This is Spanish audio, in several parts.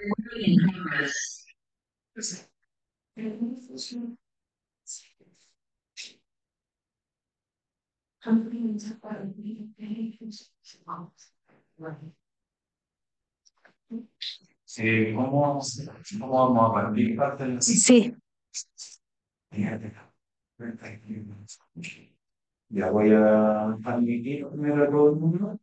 really encompass Sí, ¿cómo, cómo vamos a partir parte de la... Sí. Ya voy a transmitir primero a todo el mundo.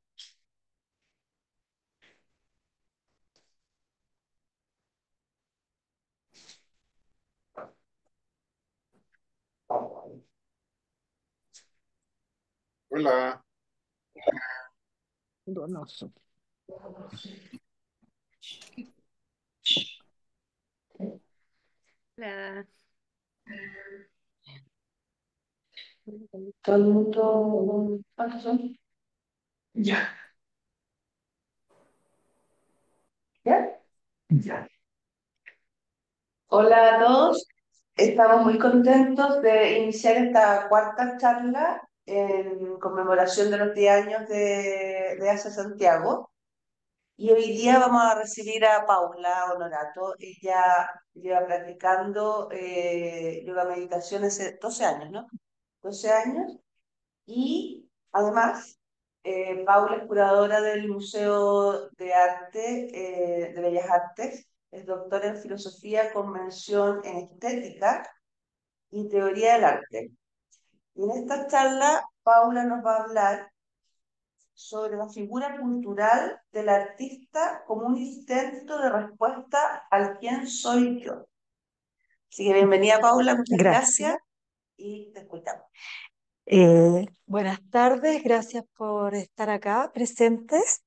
Hola. Donoso. Hola. Hola a todos. Estamos muy contentos de iniciar esta cuarta charla en conmemoración de los 10 años de, de Asia Santiago. Y hoy día vamos a recibir a Paula Honorato. Ella lleva practicando eh, yoga meditación hace 12 años, ¿no? 12 años. Y además, eh, Paula es curadora del Museo de Arte, eh, de Bellas Artes. Es doctora en filosofía con mención en estética y teoría del arte en esta charla, Paula nos va a hablar sobre la figura cultural del artista como un intento de respuesta al quién soy yo. Así que bienvenida, Paula, muchas gracias, y te escuchamos. Eh, buenas tardes, gracias por estar acá presentes.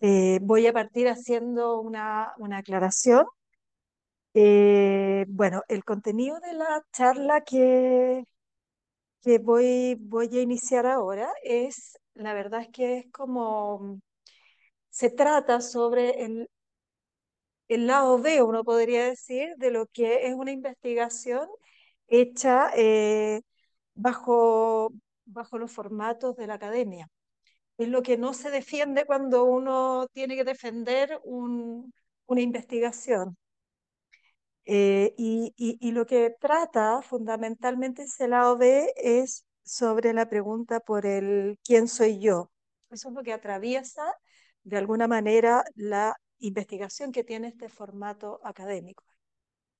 Eh, voy a partir haciendo una, una aclaración. Eh, bueno, el contenido de la charla que, que voy, voy a iniciar ahora es, la verdad es que es como, se trata sobre el, lado B, uno podría decir, de lo que es una investigación hecha eh, bajo, bajo los formatos de la academia. Es lo que no se defiende cuando uno tiene que defender una investigación. Eh, y, lo que trata fundamentalmente ese la B es sobre la pregunta por el quién soy yo. Eso es lo que atraviesa de alguna manera la investigación que tiene este formato académico.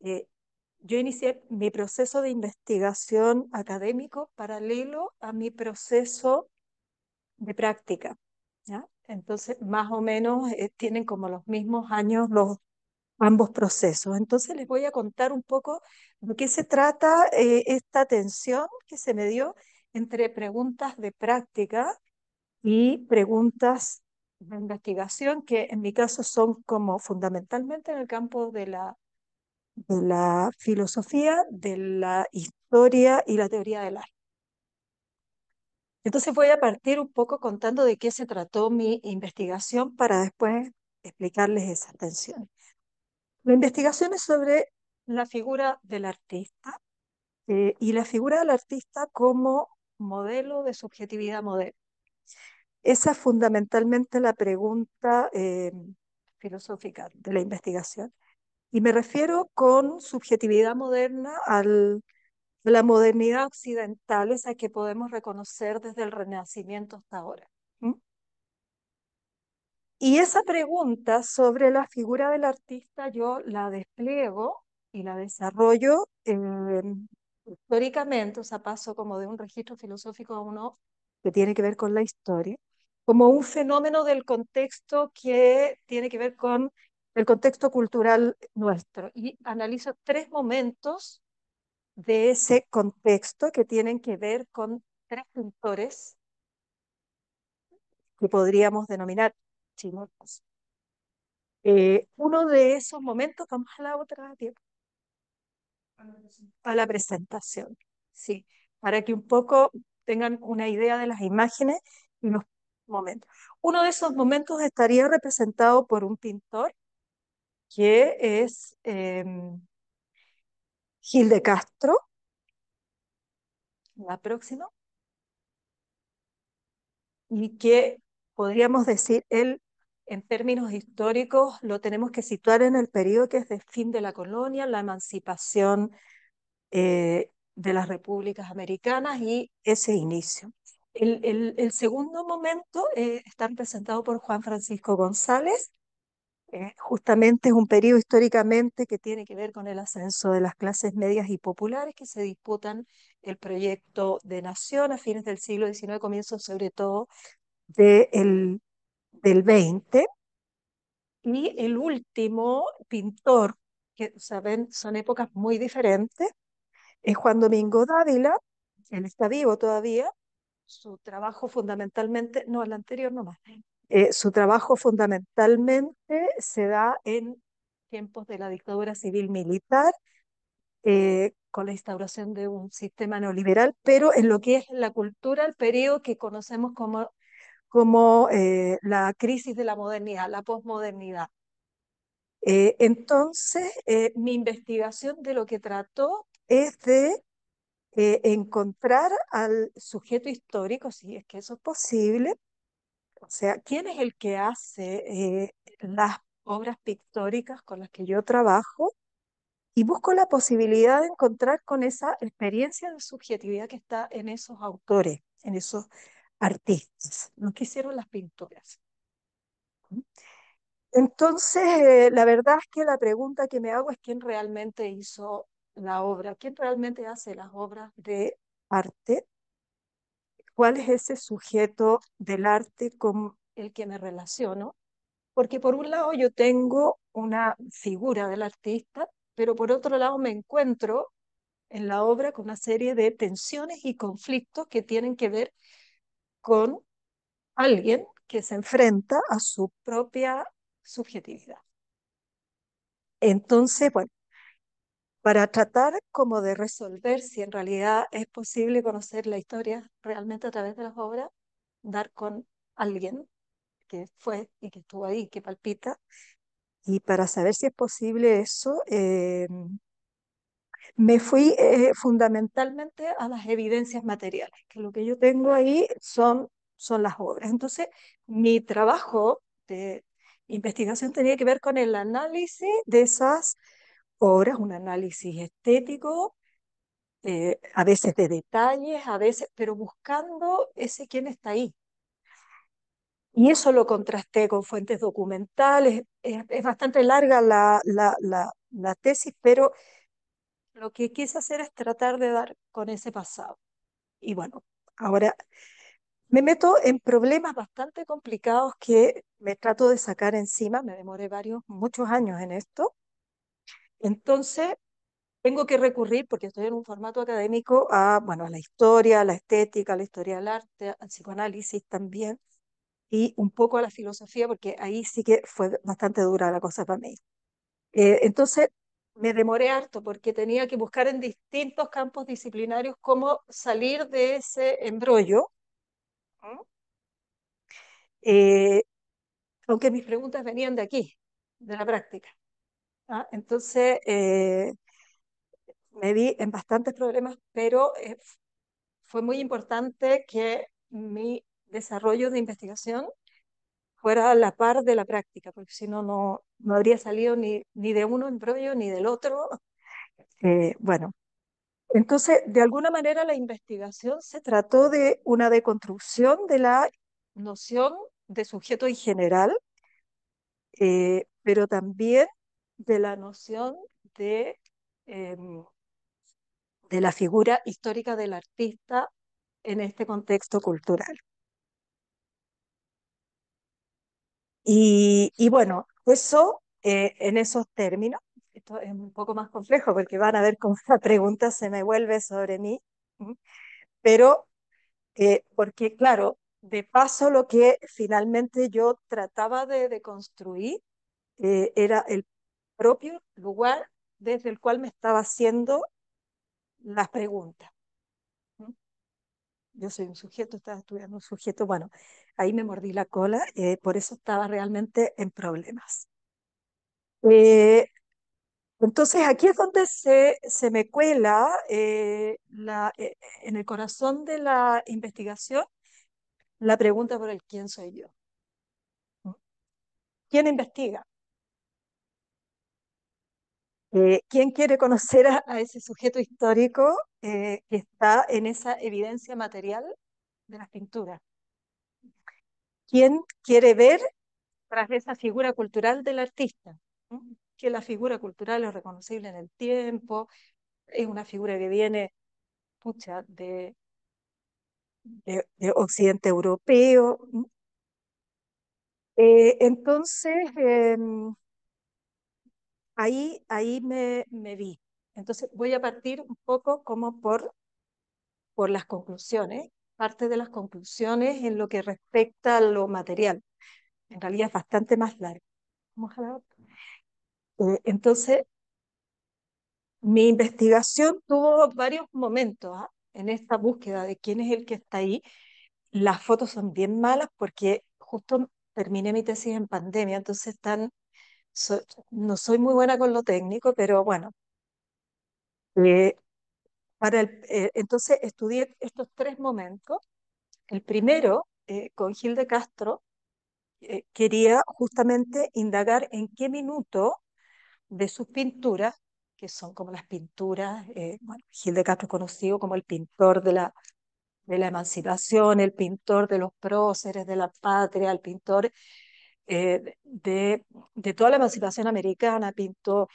Eh, yo inicié mi proceso de investigación académico paralelo a mi proceso de práctica. ¿ya? Entonces, más o menos eh, tienen como los mismos años los ambos procesos. Entonces les voy a contar un poco de qué se trata eh, esta tensión que se me dio entre preguntas de práctica y preguntas de investigación, que en mi caso son como fundamentalmente en el campo de la, de la filosofía, de la historia y la teoría del arte. Entonces voy a partir un poco contando de qué se trató mi investigación para después explicarles esas tensiones. La investigación es sobre la figura del artista eh, y la figura del artista como modelo de subjetividad moderna. Esa es fundamentalmente la pregunta em, filosófica de la investigación. Y me refiero con subjetividad moderna al, a la modernidad occidental, esa que podemos reconocer desde el Renacimiento hasta ahora. Y esa pregunta sobre la figura del artista yo la despliego y la desarrollo em, históricamente, o sea, paso como de un registro filosófico a uno que tiene que ver con la historia, como un fenómeno del contexto que tiene que ver con el contexto cultural nuestro. Y analizo tres momentos de ese contexto que tienen que ver con tres pintores que podríamos denominar eh, uno de esos momentos, vamos a la otra, tiempo. A la presentación, sí, para que un poco tengan una idea de las imágenes y los momentos. Uno de esos momentos estaría representado por un pintor que es Gilde em, Gil Castro. La próxima. Y que podríamos decir, él en términos históricos lo tenemos que situar en el periodo que es de fin de la colonia, la emancipación eh, de las repúblicas americanas y ese inicio. El, segundo momento eh, está presentado por Juan Francisco González, eh, justamente es un periodo históricamente que tiene que ver con el ascenso de las clases medias y populares que se disputan el proyecto de nación a fines del siglo XIX, comienzos sobre todo del el del 20 y el último pintor, que saben, son épocas muy diferentes, es Juan Domingo Dávila, él está vivo todavía, su trabajo fundamentalmente, no, el anterior nomás, eh, su trabajo fundamentalmente se da en tiempos de la dictadura civil militar, eh, con la instauración de un sistema neoliberal, pero en lo que es la cultura, el periodo que conocemos como como eh, la crisis de la modernidad, la posmodernidad. Eh, entonces, eh, mi investigación de lo que trató es de encontrar al sujeto histórico, si es que eso es posible, o sea, quién es el que hace las obras pictóricas con las que yo trabajo y busco la posibilidad de encontrar con esa experiencia de subjetividad que está en esos autores, en esos artistas, no que hicieron las pinturas. Entonces, eh, la verdad es que la pregunta que me hago es quién realmente hizo la obra, quién realmente hace las obras de arte, cuál es ese sujeto del arte con el que me relaciono, porque por un lado yo tengo una figura del artista, pero por otro lado me encuentro en la obra con una serie de tensiones y conflictos que tienen que ver con alguien que se enfrenta a su propia subjetividad. Entonces, bueno, para tratar como de resolver si en realidad es posible conocer la historia realmente a través de las obras, dar con alguien que fue y que estuvo ahí, que palpita, y para saber si es posible eso, eh, me fui eh, fundamentalmente a las evidencias materiales, que lo que yo tengo ahí son, son las obras. Entonces, mi trabajo de investigación tenía que ver con el análisis de esas obras, un análisis estético, eh, a veces de detalles, a veces, pero buscando ese quién está ahí. Y eso lo contrasté con fuentes documentales. Es, bastante larga la tesis, pero lo que quise hacer es tratar de dar con ese pasado. Y bueno, ahora me meto en problemas bastante complicados que me trato de sacar encima, me demoré varios, muchos años en esto. Entonces, tengo que recurrir, porque estoy en un formato académico, a, bueno, a la historia, a la estética, a la historia del arte, al psicoanálisis también, y un poco a la filosofía, porque ahí sí que fue bastante dura la cosa para mí. Eh, entonces, me demoré harto porque tenía que buscar en distintos campos disciplinarios cómo salir de ese embrollo. Eh, aunque mis preguntas venían de aquí, de la práctica. ¿ah? Entonces, eh, me vi en bastantes problemas, pero eh, fue muy importante que mi desarrollo de investigación fuera a la par de la práctica, porque si no, no, habría salido ni, ni de uno en embrollo ni del otro. Eh, bueno, entonces, de alguna manera la investigación se trató de una deconstrucción de la noción de sujeto en general, eh, pero también de la noción de, em, de la figura histórica del artista en este contexto cultural. Y, bueno, eso eh, en esos términos, esto es un poco más complejo porque van a ver cómo esta pregunta se me vuelve sobre mí, pero eh, porque claro, de paso lo que finalmente yo trataba de, construir eh, era el propio lugar desde el cual me estaba haciendo las preguntas. Yo soy un sujeto, estaba estudiando un sujeto, bueno, ahí me mordí la cola, eh, por eso estaba realmente en problemas. Eh, entonces aquí es donde se, me cuela eh, en el corazón de la investigación la pregunta por el quién soy yo. ¿Mm? ¿Quién investiga? ¿Quién quiere conocer a, ese sujeto histórico que está en esa evidencia material de las pinturas? quién quiere ver tras esa figura cultural del artista. Que la figura cultural es reconocible en el tiempo, es una figura que viene mucha de, Occidente europeo. Eh, entonces, em, ahí, ahí me, vi. Entonces, voy a partir un poco como por por las conclusiones parte de las conclusiones en lo que respecta a lo material. En realidad es bastante más largo. Eh, entonces, mi investigación tuvo varios momentos ¿ah? en esta búsqueda de quién es el que está ahí. Las fotos son bien malas porque justo terminé mi tesis en pandemia, entonces están, no soy muy buena con lo técnico, pero bueno, eh, eh, entonces estudié estos tres momentos. El primero, eh, con Gil de Castro, eh, quería justamente indagar en qué minuto de sus pinturas, que son como las pinturas, bueno, Gil de Castro es conocido como el pintor de la, de la emancipación, el pintor de los próceres de la patria, el pintor de, de, toda la emancipación americana, pintó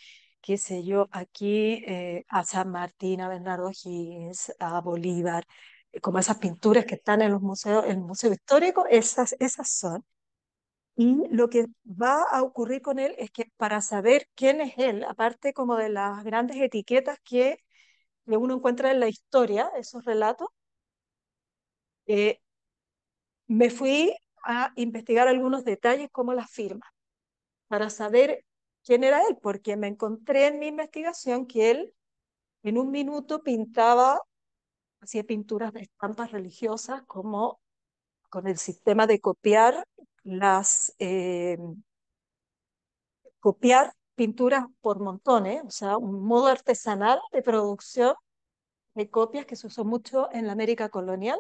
qué sé yo, aquí eh, a San Martín, a Bernardo Higgins, a Bolívar, eh, como esas pinturas que están en los museos, en el Museo Histórico, esas, esas son. Y lo que va a ocurrir con él es que para saber quién es él, aparte como de las grandes etiquetas que uno encuentra en la historia, esos relatos, eh, me fui a investigar algunos detalles como las firmas, para saber quién era él, porque me encontré en mi investigación que él en un minuto pintaba, hacía pinturas de estampas religiosas como con el sistema de copiar las, eh, copiar pinturas por montones, ¿eh? o sea, un modo artesanal de producción de copias que se usó mucho en la América colonial.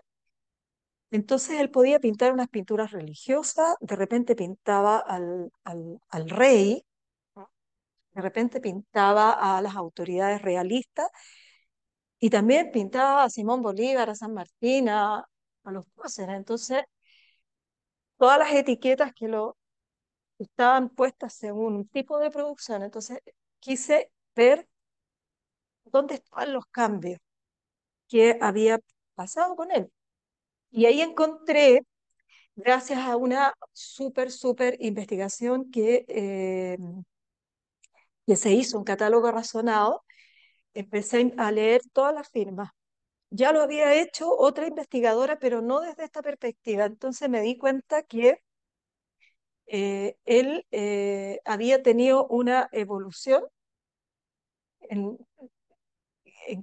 Entonces él podía pintar unas pinturas religiosas, de repente pintaba al, al, al rey, de repente pintaba a las autoridades realistas y también pintaba a Simón Bolívar, a San Martín, a, los próceres. Entonces, todas las etiquetas que lo estaban puestas según un tipo de producción. Entonces, quise ver dónde estaban los cambios que había pasado con él. Y ahí encontré, gracias a una súper, súper investigación que eh, que se hizo un catálogo razonado, empecé a leer todas las firmas. Ya lo había hecho otra investigadora, pero no desde esta perspectiva. Entonces me di cuenta que eh, él eh, había tenido una evolución en,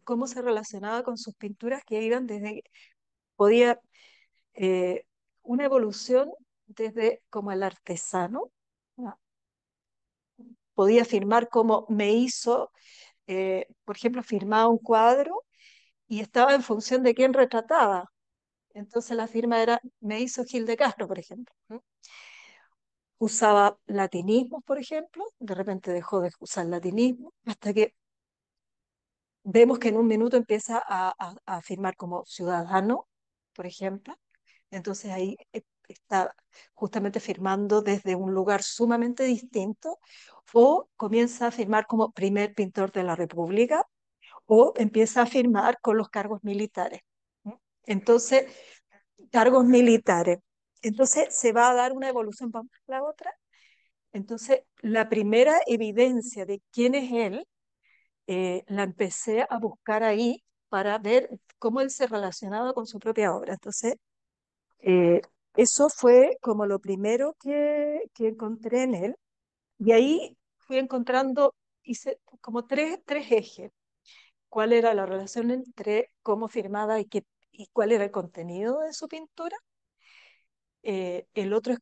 cómo se relacionaba con sus pinturas que iban desde, podía, eh, una evolución desde como el artesano podía firmar como me hizo, eh, por ejemplo, firmaba un cuadro y estaba en función de quién retrataba. Entonces la firma era me hizo Gil de Castro, por ejemplo. Usaba latinismo, por ejemplo, de repente dejó de usar latinismo, hasta que vemos que en un minuto empieza a, a firmar como ciudadano, por ejemplo. Entonces ahí eh, está justamente firmando desde un lugar sumamente distinto, o comienza a firmar como primer pintor de la República, o empieza a firmar con los cargos militares. Entonces, cargos militares. Entonces, se va a dar una evolución para la otra. Entonces, la primera evidencia de quién es él, eh, la empecé a buscar ahí para ver cómo él se relacionaba con su propia obra. Entonces, eh, eso fue como lo primero que, que encontré en él. Y ahí fui encontrando, hice como tres, tres ejes. ¿Cuál era la relación entre cómo firmaba y, qué, y cuál era el contenido de su pintura? Eh, el otro es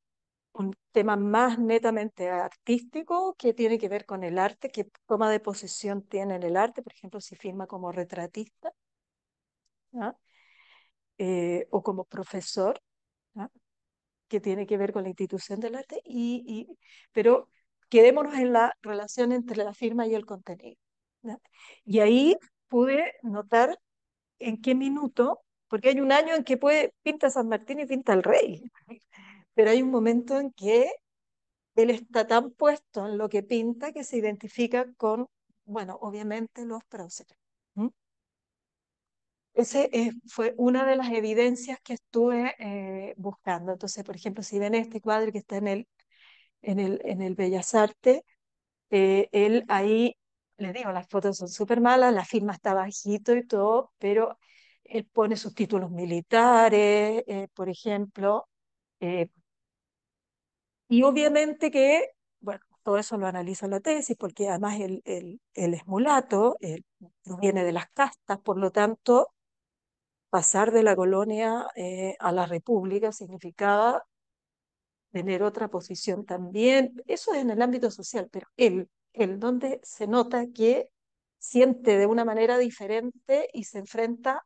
un tema más netamente artístico que tiene que ver con el arte, qué toma de posición tiene en el arte, por ejemplo, si firma como retratista eh, o como profesor que tiene que ver con la institución del arte, y, pero quedémonos en la relación entre la firma y el contenido. Y ahí pude notar en qué minuto, porque hay un año en que puede, pinta San Martín y pinta el rey, pero hay un momento en que él está tan puesto en lo que pinta que se identifica con, bueno, obviamente los próceres ese fue una de las evidencias que estuve eh, buscando. Entonces, por ejemplo, si ven este cuadro que está en el, en el, en el Bellas Artes, eh, él ahí, les digo, las fotos son súper malas, la firma está bajito y todo, pero él pone sus títulos militares, eh, por ejemplo. y obviamente que, bueno, todo eso lo analiza la tesis, porque además él, él, es mulato, él viene de las castas, por lo tanto, pasar de la colonia eh, a la república significaba tener otra posición también. Eso es en el ámbito social, pero él, él donde se nota que siente de una manera diferente y se enfrenta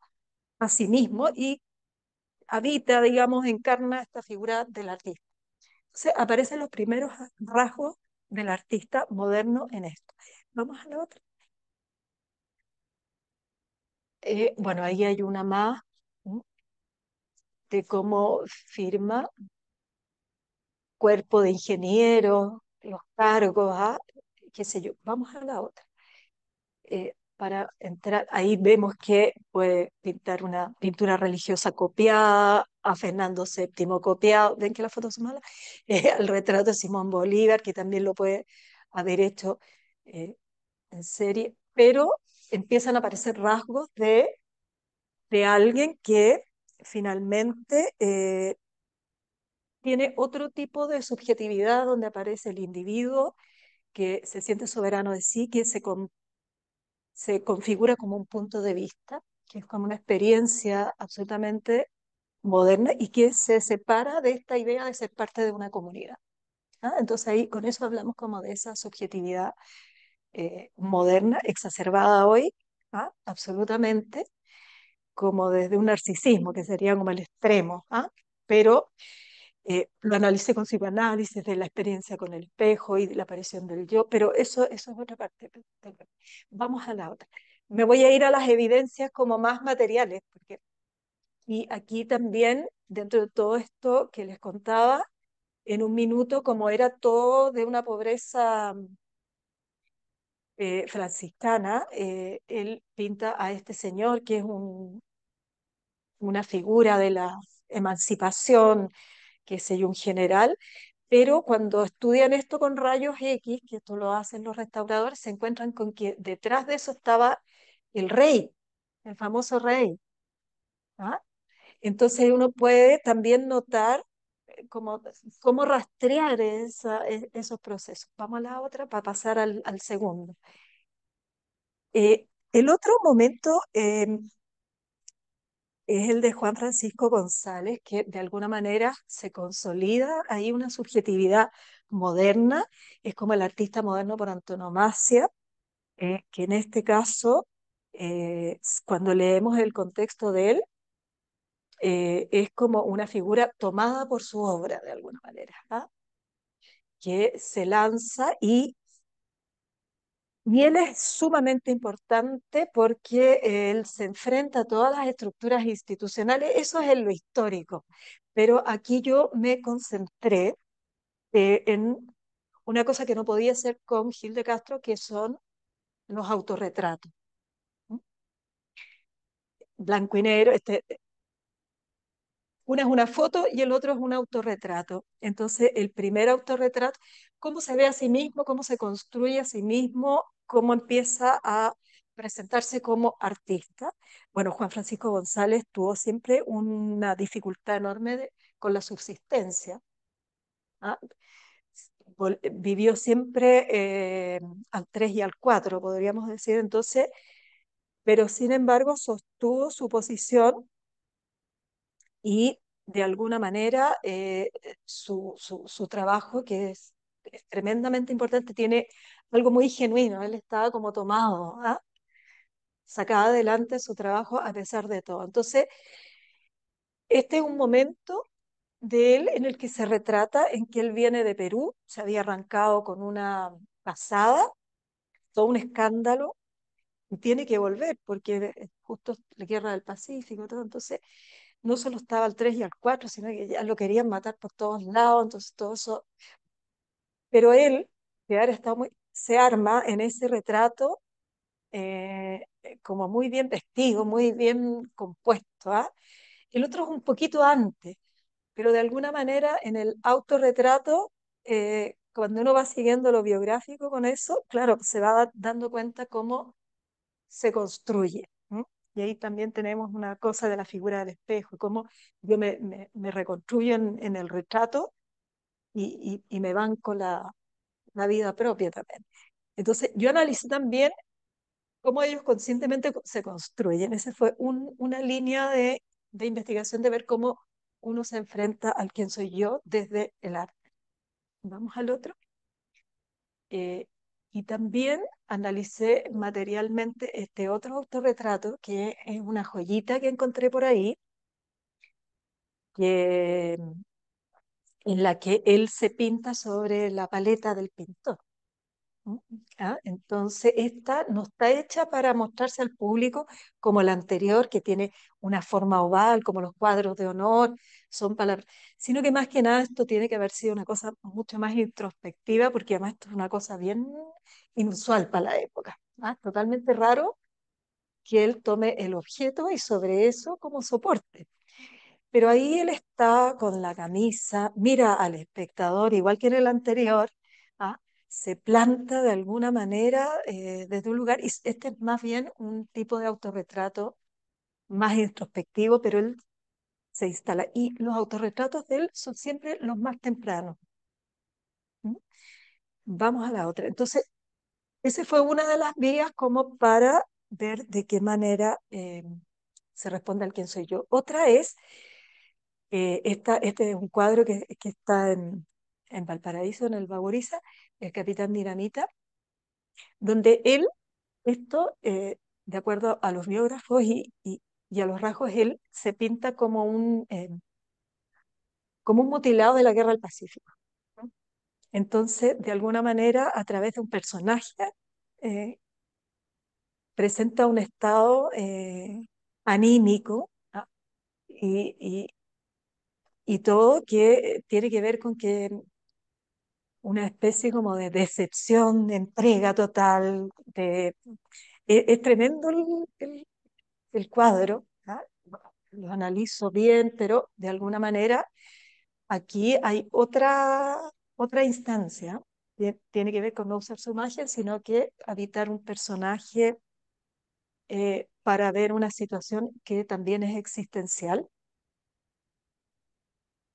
a sí mismo y habita, digamos, encarna esta figura del artista. Entonces aparecen los primeros rasgos del artista moderno en esto. Vamos a la otra. Eh, bueno, ahí hay una más de cómo firma cuerpo de ingeniero, los cargos, ah, qué sé yo. Vamos a la otra. Eh, para entrar, ahí vemos que puede pintar una pintura religiosa copiada, a Fernando VII copiado, ven que la foto es mala, El eh, al retrato de Simón Bolívar, que también lo puede haber hecho en serie, pero empiezan a aparecer rasgos de, de alguien que finalmente eh, tiene otro tipo de subjetividad donde aparece el individuo que se siente soberano de sí, que se, se configura como un punto de vista, que es como una experiencia absolutamente moderna y que se separa de esta idea de ser parte de una comunidad. ¿ah? Entonces ahí con eso hablamos como de esa subjetividad eh, moderna, exacerbada hoy, ¿ah? absolutamente, como desde un narcisismo, que sería como el extremo, ¿ah? pero eh, lo analicé con psicoanálisis, de la experiencia con el espejo y la aparición del yo, pero eso, eso es otra parte. Vamos a la otra. Me voy a ir a las evidencias como más materiales, porque y aquí también, dentro de todo esto que les contaba, en un minuto, como era todo de una pobreza eh, franciscana, eh, él pinta a este señor que es una figura de la emancipación, que sé un general, pero cuando estudian esto con rayos X, que esto lo hacen los restauradores, se encuentran con que detrás de eso estaba el rey, el famoso rey. ¿ah? Entonces uno puede también notar cómo, cómo rastrear e-, esos procesos. Vamos a la otra para pasar al, segundo. Eh, el otro momento em, es el de Juan Francisco González, que de alguna manera se consolida ahí una subjetividad moderna, es como el artista moderno por antonomasia, eh, que en este caso, eh, cuando leemos el contexto de él, eh, es como una figura tomada por su obra, de alguna manera, ¿ah? que se lanza y él es sumamente importante porque él se enfrenta a todas las estructuras institucionales, eso es en lo histórico, pero aquí yo me concentré eh, en una cosa que no podía hacer con Gil de Castro, que son los autorretratos. Blanco y negro, este, una es una foto y el otro es un autorretrato. Entonces, el primer autorretrato, cómo se ve a sí mismo, cómo se construye a sí mismo, cómo empieza a presentarse como artista. Bueno, Juan Francisco González tuvo siempre una dificultad enorme con la subsistencia. ¿ah? Vivió siempre eh, al 3 y al 4, podríamos decir. Entonces, pero sin embargo sostuvo su posición y de alguna manera eh, su, su, trabajo, que es, tremendamente importante, tiene algo muy genuino, él estaba como tomado, ¿ah? sacaba adelante su trabajo a pesar de todo. Entonces, este es un momento de él en el que se retrata en que él viene de Perú, se había arrancado con una pasada, todo un escándalo, y tiene que volver porque justo la guerra del Pacífico, todo. entonces no solo estaba al 3 y al 4, sino que ya lo querían matar por todos lados, entonces todo eso. Pero él, ya está muy, se arma en ese retrato eh, eh, como muy bien vestido, muy bien compuesto. ¿ah? El otro es un poquito antes, pero de alguna manera en el autorretrato, eh, cuando uno va siguiendo lo biográfico con eso, claro, se va dando cuenta cómo se construye. Y ahí también tenemos una cosa de la figura del espejo, cómo yo me, reconstruyo en, el retrato y, me banco la, la vida propia también. Entonces, yo analicé también cómo ellos conscientemente se construyen. Esa fue un, una línea de, investigación de ver cómo uno se enfrenta al quién soy yo desde el arte. Vamos al otro. Eh, y también analicé materialmente este otro autorretrato, que es una joyita que encontré por ahí, en la que él se pinta sobre la paleta del pintor. Mm, entonces, esta no está hecha para mostrarse al público como la anterior, que tiene una forma oval, como los cuadros de honor, son palabras, sino que más que nada esto tiene que haber sido una cosa mucho más introspectiva, porque además esto es una cosa bien inusual para la época. ¿ah? Totalmente raro que él tome el objeto y sobre eso como soporte. Pero ahí él está con la camisa, mira al espectador, igual que en el anterior, se planta de alguna manera eh, desde un lugar, y este es más bien un tipo de autorretrato más introspectivo, pero él se instala. Y los autorretratos de él son siempre los más tempranos. Vamos a la otra. Entonces, esa fue una de las vías como para ver de qué manera eh, se responde al quién soy yo. Otra es, eh, esta, este es un cuadro que, está en, en Valparaíso, en el Baboriza, el capitán Dinamita, donde él, esto, eh, de acuerdo a los biógrafos y, y, a los rasgos, él se pinta como un, eh, como un mutilado de la guerra del Pacífico. Entonces, de alguna manera, a través de un personaje, eh, presenta un estado anímico ¿ah? y, y todo que tiene que ver con que una especie como de decepción, de entrega total, e-, es, tremendo el, cuadro, ¿ah? lo analizo bien, pero de alguna manera aquí hay otra, otra instancia, tiene que ver con no usar su imagen, sino que habitar un personaje eh, para ver una situación que también es existencial.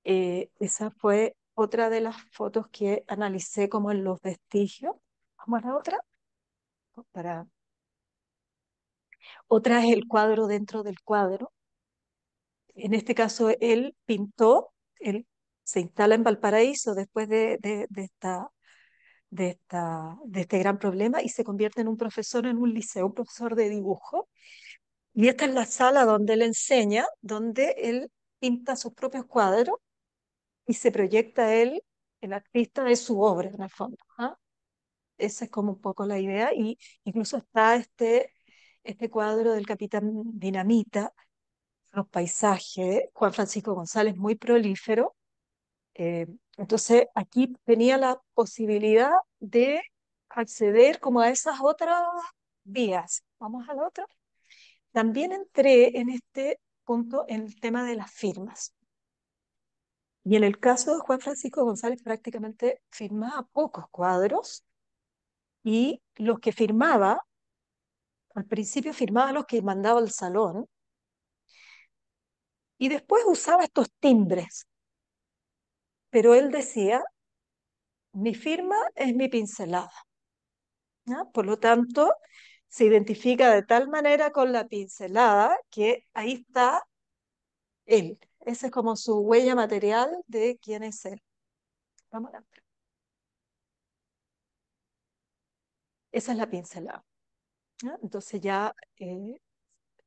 Eh, esa fue otra de las fotos que analicé como en los vestigios. Vamos a la otra. Para... Otra es el cuadro dentro del cuadro. En este caso, él pintó, él se instala en Valparaíso después de, de, esta de, esta, de este gran problema y se convierte en un profesor en un liceo, un profesor de dibujo. Y esta es la sala donde él enseña, donde él pinta sus propios cuadros y se proyecta él, el artista, de su obra en el fondo. ¿ah? Esa es como un poco la idea y incluso está este, este cuadro del capitán Dinamita, los paisajes, Juan Francisco González, muy prolífero. Eh, entonces aquí tenía la posibilidad de acceder como a esas otras vías. Vamos al otro También entré en este punto en el tema de las firmas. Y en el caso de Juan Francisco González prácticamente firmaba pocos cuadros y los que firmaba, al principio firmaba los que mandaba al salón y después usaba estos timbres. Pero él decía, mi firma es mi pincelada. Por lo tanto, se identifica de tal manera con la pincelada que ahí está él esa es como su huella material de quién es él. Vamos a ver. Esa es la pincelada. Entonces ya eh,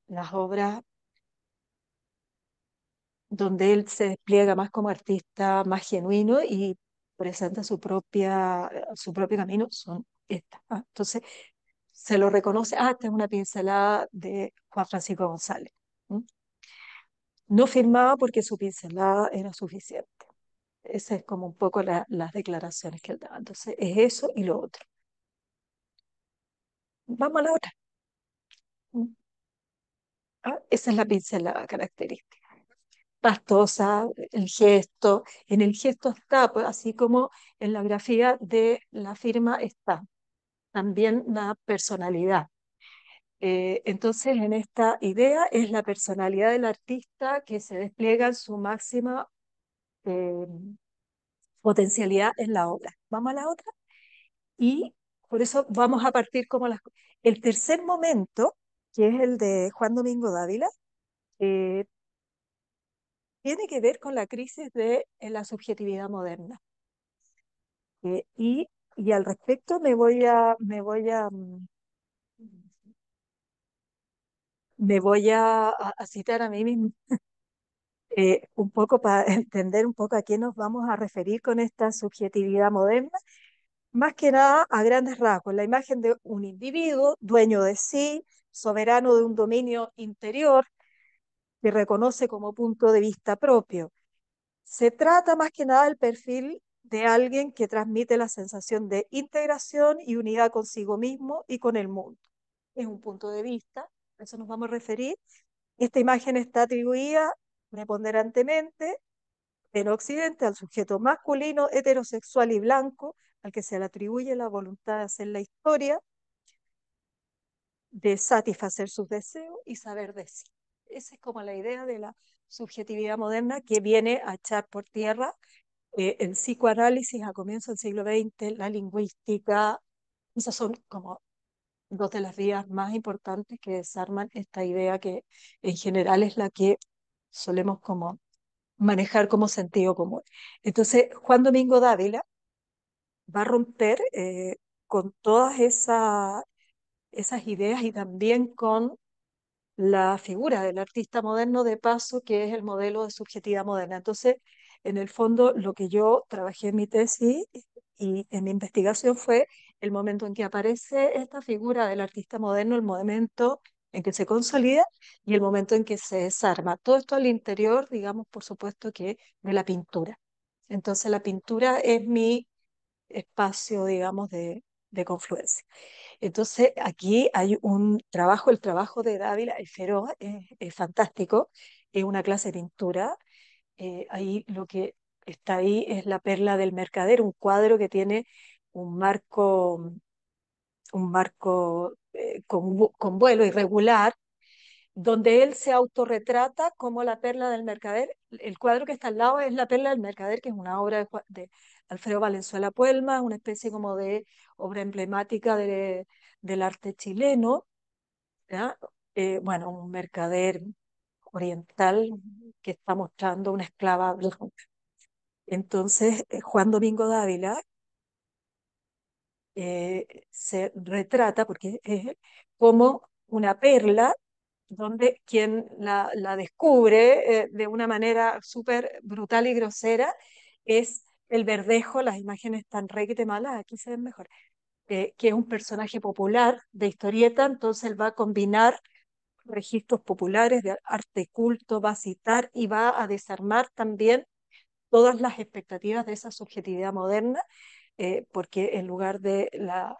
las obras donde él se despliega más como artista, más genuino y presenta su, propia, su propio camino, son estas. ¿ah? Entonces se lo reconoce, ah, esta es una pincelada de Juan Francisco González no firmaba porque su pincelada era suficiente. Esa es como un poco las declaraciones que él daba. Entonces, es eso y lo otro. Vamos a la otra. Mm. Ah, esa es la pincelada característica. Pastosa, el gesto. En el gesto está, pues, así como en la grafía de la firma está, también la personalidad eh, entonces, en esta idea es la personalidad del artista que se despliega en su máxima eh, potencialidad en la obra. Vamos a la otra. Y por eso vamos a partir como las... El tercer momento, que es el de Juan Domingo Dávila, eh, tiene que ver con la crisis de la subjetividad moderna. y, y, al respecto me voy a, me voy a mm, me voy a, citar a mí mismo eh, un poco para entender un poco a qué nos vamos a referir con esta subjetividad moderna. Más que nada a grandes rasgos, la imagen de un individuo dueño de sí, soberano de un dominio interior que reconoce como punto de vista propio. Se trata más que nada del perfil de alguien que transmite la sensación de integración y unidad consigo mismo y con el mundo. Es un punto de vista eso nos vamos a referir. Esta imagen está atribuida preponderantemente en Occidente al sujeto masculino, heterosexual y blanco, al que se le atribuye la voluntad de hacer la historia, de satisfacer sus deseos y saber decir. Esa es como la idea de la subjetividad moderna que viene a echar por tierra eh, el psicoanálisis a comienzos del siglo XX, la lingüística. Esas son como dos de las vías más importantes que desarman esta idea que en general es la que solemos como manejar como sentido común. Entonces, Juan Domingo Dávila va a romper eh, con todas esas ideas y también con la figura del artista moderno de paso, que es el modelo de subjetividad moderna. Entonces, en el fondo, lo que yo trabajé en mi tesis y en mi investigación fue el momento en que aparece esta figura del artista moderno, el momento en que se consolida y el momento en que se desarma. Todo esto al interior, digamos, por supuesto que de la pintura. Entonces la pintura es mi espacio, digamos, de, confluencia. Entonces aquí hay un trabajo, el trabajo de Dávila y Feroz es, fantástico, es una clase de pintura. Eh, ahí lo que está ahí es la perla del mercader, un cuadro que tiene un marco, un marco eh, con, vuelo irregular, donde él se autorretrata como la perla del mercader. El cuadro que está al lado es La perla del mercader, que es una obra de, Alfredo Valenzuela Puelma, una especie como de obra emblemática del arte chileno. Eh, bueno, un mercader oriental que está mostrando una esclava Entonces, eh, Juan Domingo Dávila, eh, se retrata, porque es como una perla donde quien la, descubre eh, de una manera súper brutal y grosera es el verdejo, las imágenes tan re que malas, aquí se ven mejor, eh, que es un personaje popular de historieta, entonces él va a combinar registros populares de arte culto, va a citar y va a desarmar también todas las expectativas de esa subjetividad moderna eh, porque en lugar de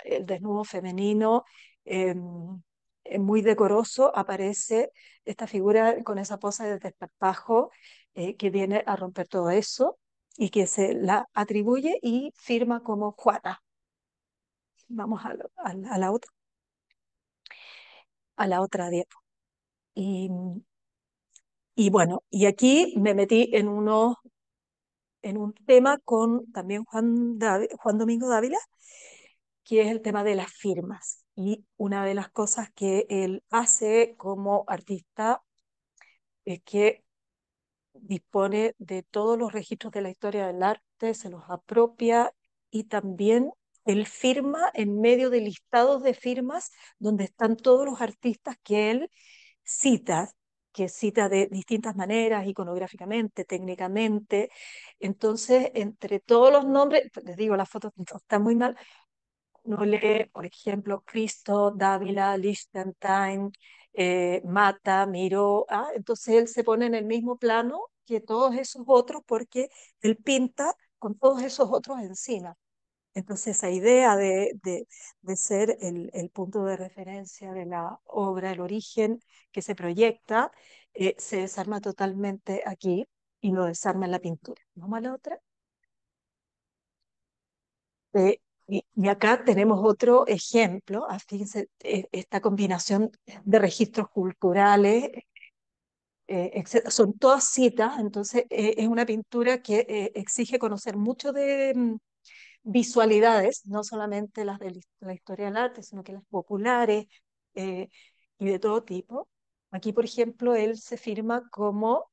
el desnudo femenino em, eh, muy decoroso aparece esta figura con esa posa de desparpajo eh, que viene a romper todo eso y que se la atribuye y firma como Juana. Vamos a, la otra. A la otra diego Y, y bueno, y aquí me metí en unos en un tema con también Juan, Juan Domingo Dávila, que es el tema de las firmas. Y una de las cosas que él hace como artista es que dispone de todos los registros de la historia del arte, se los apropia y también él firma en medio de listados de firmas donde están todos los artistas que él cita que cita de distintas maneras, iconográficamente, técnicamente. Entonces, entre todos los nombres, pues, les digo, las fotos están muy mal. no lee, por ejemplo, Cristo, Dávila, Liechtenstein, eh, Mata, Miró. ¿ah? Entonces, él se pone en el mismo plano que todos esos otros porque él pinta con todos esos otros encima. Entonces, esa idea de, ser el, punto de referencia de la obra, el origen que se proyecta, eh, se desarma totalmente aquí y lo desarma en la pintura. Vamos a la otra. Eh, y, acá tenemos otro ejemplo, ah, e, esta combinación de registros culturales, eh, son todas citas, entonces es una pintura que exige conocer mucho de mm, visualidades, no solamente las de la historia del arte, sino que las populares eh, y de todo tipo. Aquí, por ejemplo, él se firma como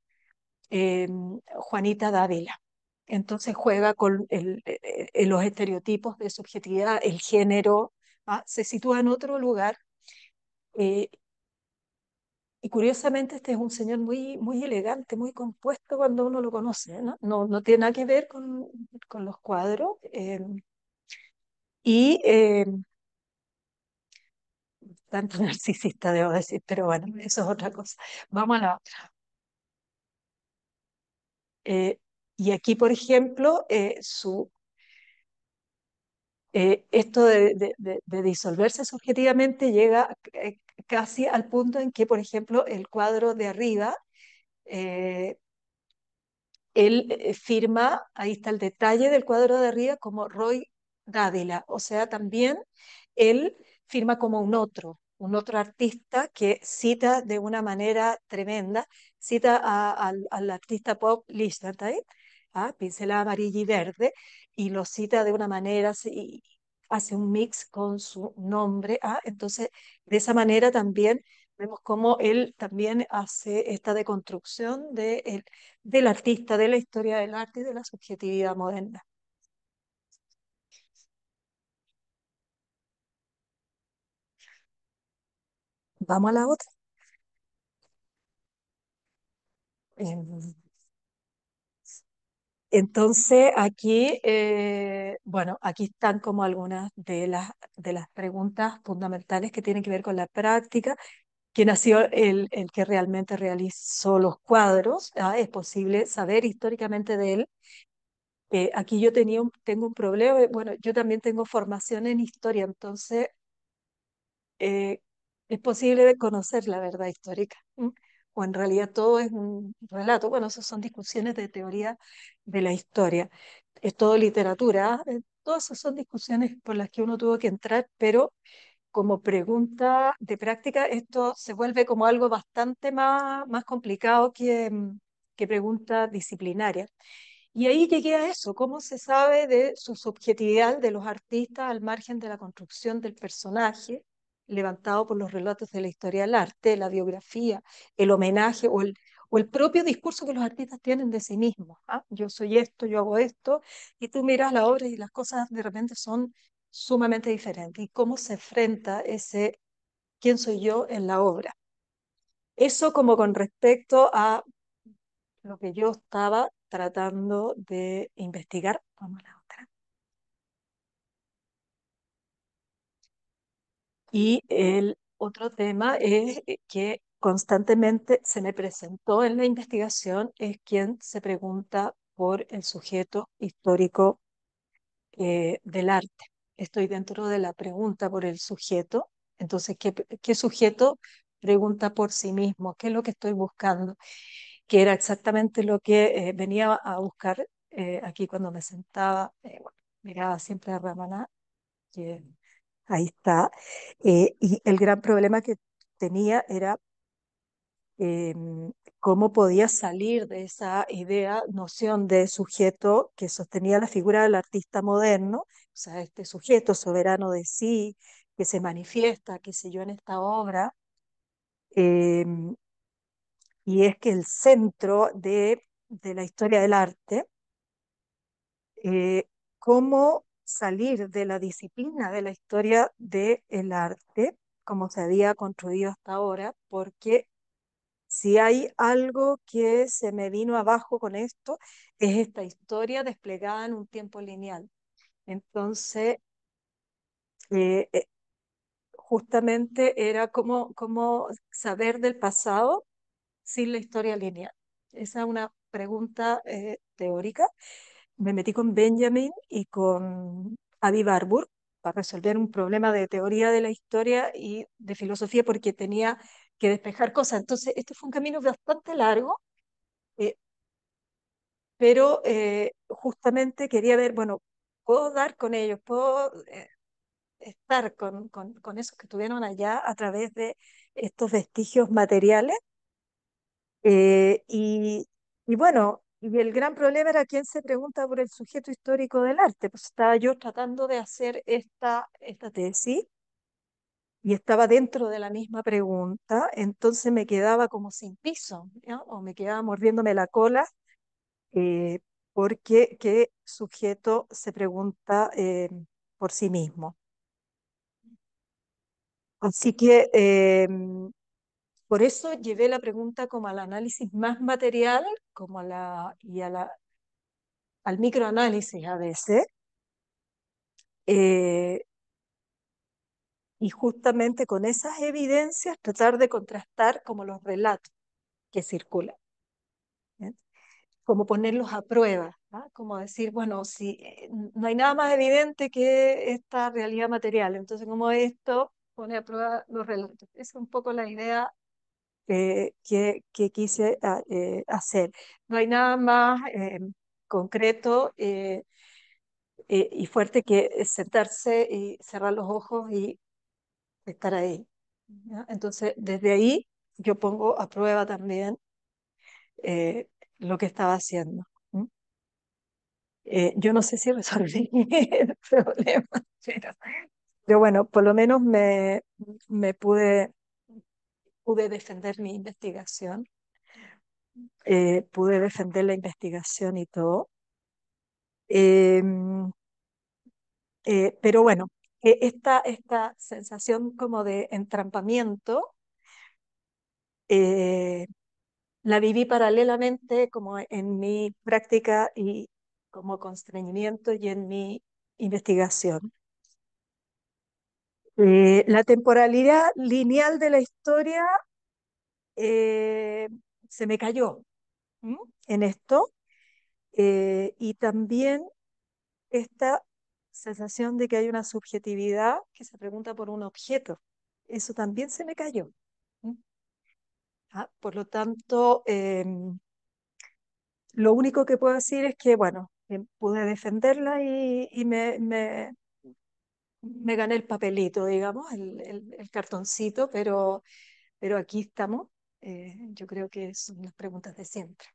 eh, Juanita Dávila. Entonces juega con e, e, e, los estereotipos de subjetividad, el género, ah, se sitúa en otro lugar eh, y curiosamente este es un señor muy, muy elegante, muy compuesto cuando uno lo conoce, ¿eh? ¿no? No, tiene nada que ver con, con los cuadros. Eh, y eh, tanto narcisista debo decir, pero bueno, eso es otra cosa. Vamos a la otra. y aquí, por ejemplo, su, esto de, de disolverse subjetivamente llega casi al punto en que, por ejemplo, el cuadro de arriba, eh, él eh, firma, ahí está el detalle del cuadro de arriba, como Roy Dávila, o sea, también él firma como un otro, un otro artista que cita de una manera tremenda, cita al artista pop Lichtenstein, ¿ah? pincelada amarilla y verde, y lo cita de una manera hace un mix con su nombre. Ah, entonces, de esa manera también vemos cómo él también hace esta deconstrucción de del artista, de la historia del arte y de la subjetividad moderna. Vamos a la otra. Eh, entonces, aquí, eh, bueno, aquí están como algunas de las, de las preguntas fundamentales que tienen que ver con la práctica. ¿Quién nació el, que realmente realizó los cuadros? ¿ah? es posible saber históricamente de él. Eh, aquí yo tenía tengo un problema, bueno, yo también tengo formación en historia, entonces eh, es posible conocer la verdad histórica o en realidad todo es un relato. Bueno, esas son discusiones de teoría de la historia. Es todo literatura, eh, todas esas son discusiones por las que uno tuvo que entrar, pero como pregunta de práctica, esto se vuelve como algo bastante más, más complicado que, mm, que pregunta disciplinaria. Y ahí llegué a eso, cómo se sabe de su subjetividad de los artistas al margen de la construcción del personaje, levantado por los relatos de la historia del arte, la biografía, el homenaje o el, propio discurso que los artistas tienen de sí mismos. ¿ah? Yo soy esto, yo hago esto, y tú miras la obra y las cosas de repente son sumamente diferentes. ¿Y cómo se enfrenta ese quién soy yo en la obra? Eso como con respecto a lo que yo estaba tratando de investigar. Vamos Y el otro tema es eh, que constantemente se me presentó en la investigación es quien se pregunta por el sujeto histórico eh, del arte. Estoy dentro de la pregunta por el sujeto. Entonces, ¿qué, ¿qué sujeto pregunta por sí mismo? ¿Qué es lo que estoy buscando? Que era exactamente lo que eh, venía a buscar aquí cuando me sentaba. miraba siempre a Ramana, que Ahí está. Eh, y el gran problema que tenía era em, cómo podía salir de esa idea, noción de sujeto que sostenía la figura del artista moderno, o sea, este sujeto soberano de sí, que se manifiesta, qué sé yo, en esta obra. Em, y es que el centro de, la historia del arte, eh, cómo salir de la disciplina de la historia del arte, como se había construido hasta ahora, porque si hay algo que se me vino abajo con esto, es esta historia desplegada en un tiempo lineal. Entonces, eh, eh, justamente era como, saber del pasado sin la historia lineal. Esa es una pregunta eh, teórica me metí con Benjamin y con Avi Barbour para resolver un problema de teoría de la historia y de filosofía porque tenía que despejar cosas. Entonces, este fue un camino bastante largo, eh, pero eh, justamente quería ver, bueno, puedo dar con ellos, puedo eh, estar con, con, con, esos que estuvieron allá a través de estos vestigios materiales. Y, y, bueno, y el gran problema era quién se pregunta por el sujeto histórico del arte. Pues estaba yo tratando de hacer esta, esta tesis y estaba dentro de la misma pregunta, entonces me quedaba como sin piso, o me quedaba mordiéndome la cola, eh, porque qué sujeto se pregunta eh, por sí mismo. Así que em, por eso llevé la pregunta como al análisis más material como a la, y a la, al microanálisis a veces. Eh, y justamente con esas evidencias tratar de contrastar como los relatos que circulan. Como ponerlos a prueba, ¿ah? como decir, bueno, si eh, no hay nada más evidente que esta realidad material, entonces como esto pone a prueba los relatos. es un poco la idea eh, que, que, quise ah, eh, hacer. No hay nada más eh, concreto eh, y fuerte que sentarse y cerrar los ojos y estar ahí. Entonces, desde ahí yo pongo a prueba también lo que estaba haciendo. yo no sé si resolví el problema, pero, bueno, por lo menos me, me pude pude defender mi investigación, eh, pude defender la investigación y todo. Em, eh, pero bueno, e-, esta, esta sensación como de entrampamiento eh, la viví paralelamente como en mi práctica y como constreñimiento y en mi investigación. Eh, la temporalidad lineal de la historia eh, se me cayó en esto eh, y también esta sensación de que hay una subjetividad que se pregunta por un objeto. Eso también se me cayó. Ah, por lo tanto, em, lo único que puedo decir es que, bueno, em, pude defenderla y, me, me gané el papelito, digamos, el, cartoncito, pero, pero aquí estamos. Eh, yo creo que son las preguntas de siempre.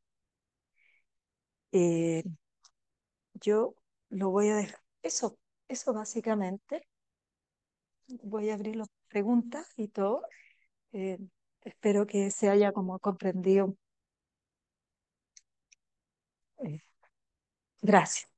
Eh, yo lo voy a dejar. Eso, eso básicamente. Voy a abrir las preguntas y todo. Eh, espero que se haya como comprendido. gracias.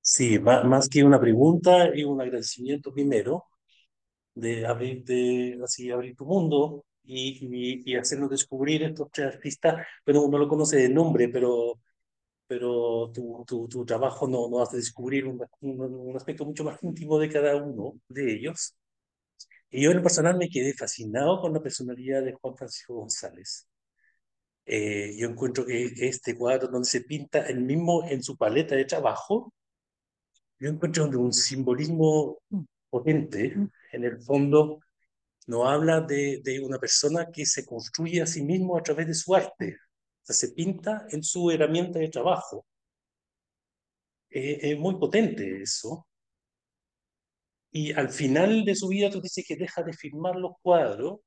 Sí, más que una pregunta, y un agradecimiento primero de abrir, de, así, abrir tu mundo y, y, hacernos descubrir estos tres artistas. Bueno, uno lo conoce de nombre, pero pero tu, trabajo no, no hace descubrir un, aspecto mucho más íntimo de cada uno de ellos. Y yo en personal me quedé fascinado con la personalidad de Juan Francisco González. Eh, yo encuentro que este cuadro donde se pinta el mismo en su paleta de trabajo, yo encuentro un simbolismo mm. potente. Mm. En el fondo, no habla de, de una persona que se construye a sí mismo a través de su arte, se pinta en su herramienta de trabajo. Eh, es muy potente eso. Y al final de su vida tú dices que deja de firmar los cuadros.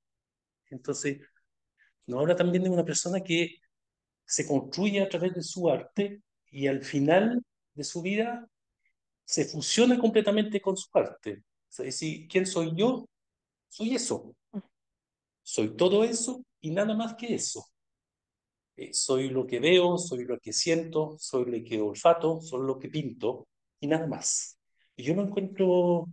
Entonces, no habla también de una persona que se construye a través de su arte y al final de su vida se fusiona completamente con su arte. sea, es decir, ¿quién soy yo? Soy eso. Mm. Soy todo eso y nada más que eso. Eh, soy lo que veo, soy lo que siento, soy lo que olfato, soy lo que pinto y nada más. Y yo lo encuentro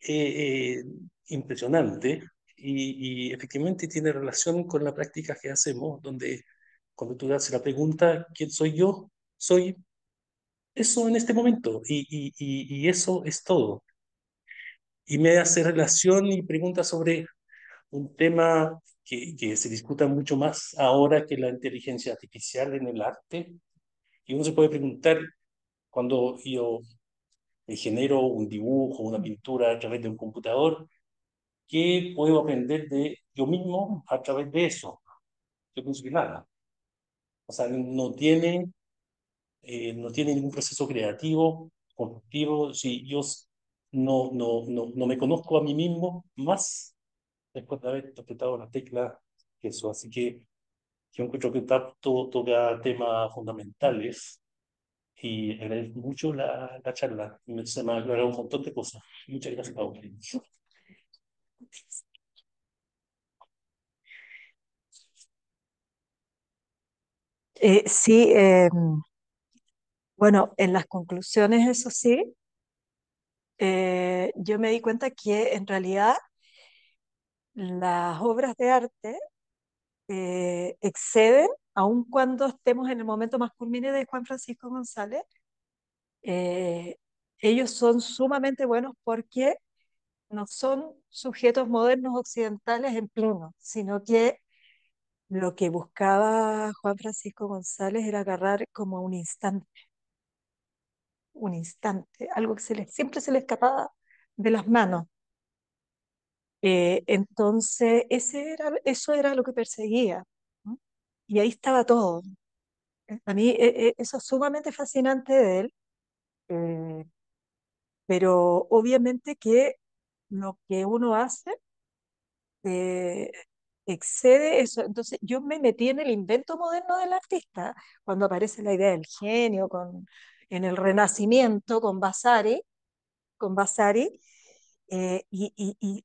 eh, eh, impresionante y, efectivamente tiene relación con la práctica que hacemos, donde cuando tú haces la pregunta, ¿quién soy yo? Soy eso en este momento y, y, y eso es todo. Y me hace relación y pregunta sobre un tema que, se discuta mucho más ahora que la inteligencia artificial en el arte. Y uno se puede preguntar, cuando yo genero un dibujo, una pintura a través de un computador, ¿qué puedo aprender de yo mismo a través de eso? Yo pienso que nada. O sea, no tiene, eh, no tiene ningún proceso creativo, constructivo, si yo no, no, no, no me conozco a mí mismo más después de haber interpretado la tecla, eso. Así que yo encuentro que tanto toca temas fundamentales y agradezco mucho la, la charla. Me, se un montón de cosas. Muchas gracias, Paula. Eh, sí, em, bueno, en las conclusiones, eso sí, eh, yo me di cuenta que en realidad las obras de arte eh, exceden, aun cuando estemos en el momento más culmine de Juan Francisco González, eh, ellos son sumamente buenos porque no son sujetos modernos occidentales en pleno, sino que lo que buscaba Juan Francisco González era agarrar como un instante, un instante, algo que siempre se le escapaba de las manos. Eh, entonces, ese era, eso era lo que perseguía. Y ahí estaba todo. ¿eh? A mí eh, eso es sumamente fascinante de él, pero obviamente que lo que uno hace excede eso. Entonces yo me metí en el invento moderno del artista, cuando aparece la idea del genio, con, en el Renacimiento, con Vasari, con Vasari, y, y,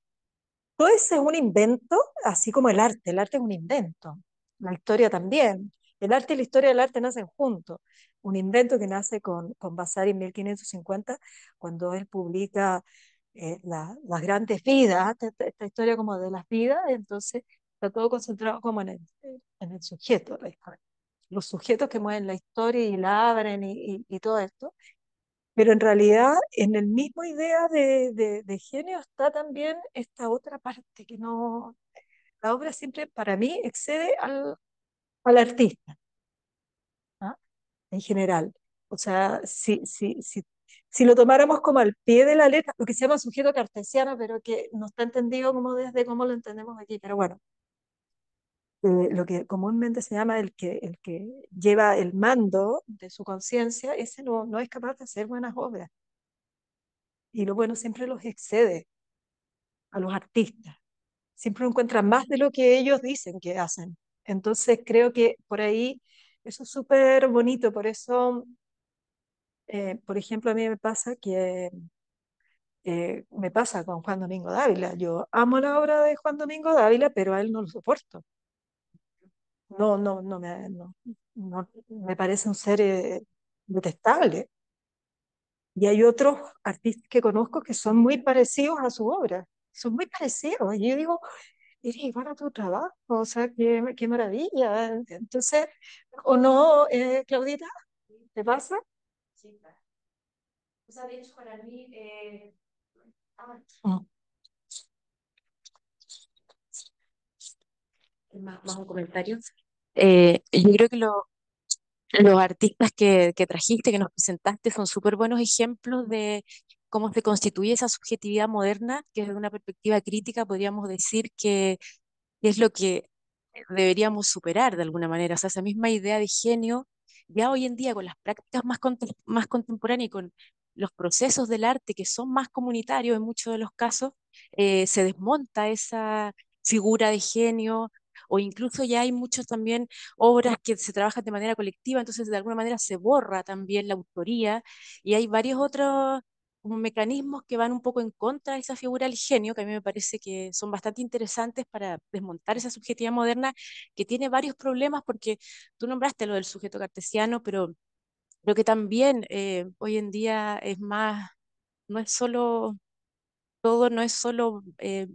todo ese es un invento, así como el arte. El arte es un invento. La historia también. El arte y la historia del arte nacen juntos. Un invento que nace con, con Vasari en 1550, cuando él publica eh, las grandes vidas, esta, historia como de las vidas, entonces está todo concentrado como en el, en el sujeto, los sujetos que mueven la historia y la abren y todo esto. Pero en realidad, en el mismo idea de, de, genio está también esta otra parte que no. La obra siempre, para mí, excede al, al artista, ¿ah? en general. O sea, si, si, si, si lo tomáramos como al pie de la letra, lo que se llama sujeto cartesiano, pero que no está entendido como desde cómo lo entendemos aquí, pero bueno, eh, lo que comúnmente se llama el que, el que lleva el mando de su conciencia, ese no, no es capaz de hacer buenas obras. Y lo bueno siempre los excede a los artistas. Siempre encuentran más de lo que ellos dicen que hacen. Entonces creo que por ahí eso es súper bonito. Por eso, eh, por ejemplo, a mí me pasa que eh, me pasa con Juan Domingo Dávila. Yo amo la obra de Juan Domingo Dávila, pero a él no lo soporto no, no, no me, no, me parece un ser eh, detestable. Y hay otros artistas que conozco que son muy parecidos a su obra, son muy parecidos. Y yo digo, eres igual a tu trabajo, o sea, qué, qué maravilla. Entonces, ¿o no, eh, Claudita? ¿Te pasa? Sí, claro. O sea, para mí, eh, ah, mm. más, un comentario. Eh, yo creo que los artistas que, trajiste, que nos presentaste, son súper buenos ejemplos de cómo se constituye esa subjetividad moderna, que desde una perspectiva crítica podríamos decir que es lo que deberíamos superar de alguna manera. O sea, esa misma idea de genio, ya hoy en día con las prácticas más, más contemporáneas y con los procesos del arte que son más comunitarios en muchos de los casos, eh, se desmonta esa figura de genio, o incluso ya hay muchas también obras que se trabajan de manera colectiva, entonces de alguna manera se borra también la autoría y hay varios otros mecanismos que van un poco en contra de esa figura del genio, que a mí me parece que son bastante interesantes para desmontar esa subjetividad moderna que tiene varios problemas, porque tú nombraste lo del sujeto cartesiano, pero lo que también eh, hoy en día es más, no es solo, todo no es solo eh,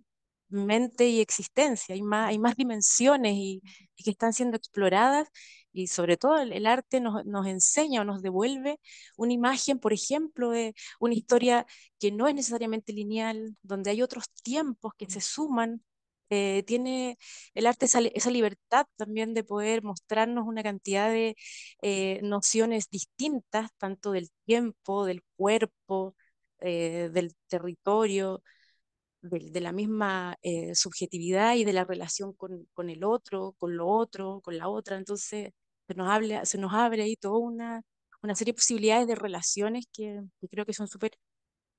mente y existencia, hay más, hay más dimensiones y, que están siendo exploradas y sobre todo el, arte nos, enseña o nos devuelve una imagen, por ejemplo, de una historia que no es necesariamente lineal, donde hay otros tiempos que se suman. Eh, tiene el arte esa, libertad también de poder mostrarnos una cantidad de eh, nociones distintas, tanto del tiempo, del cuerpo, eh, del territorio, de, la misma eh, subjetividad y de la relación con, el otro, con lo otro, con la otra. Entonces se nos, habla, se nos abre ahí toda una, una serie de posibilidades de relaciones que, creo que son súper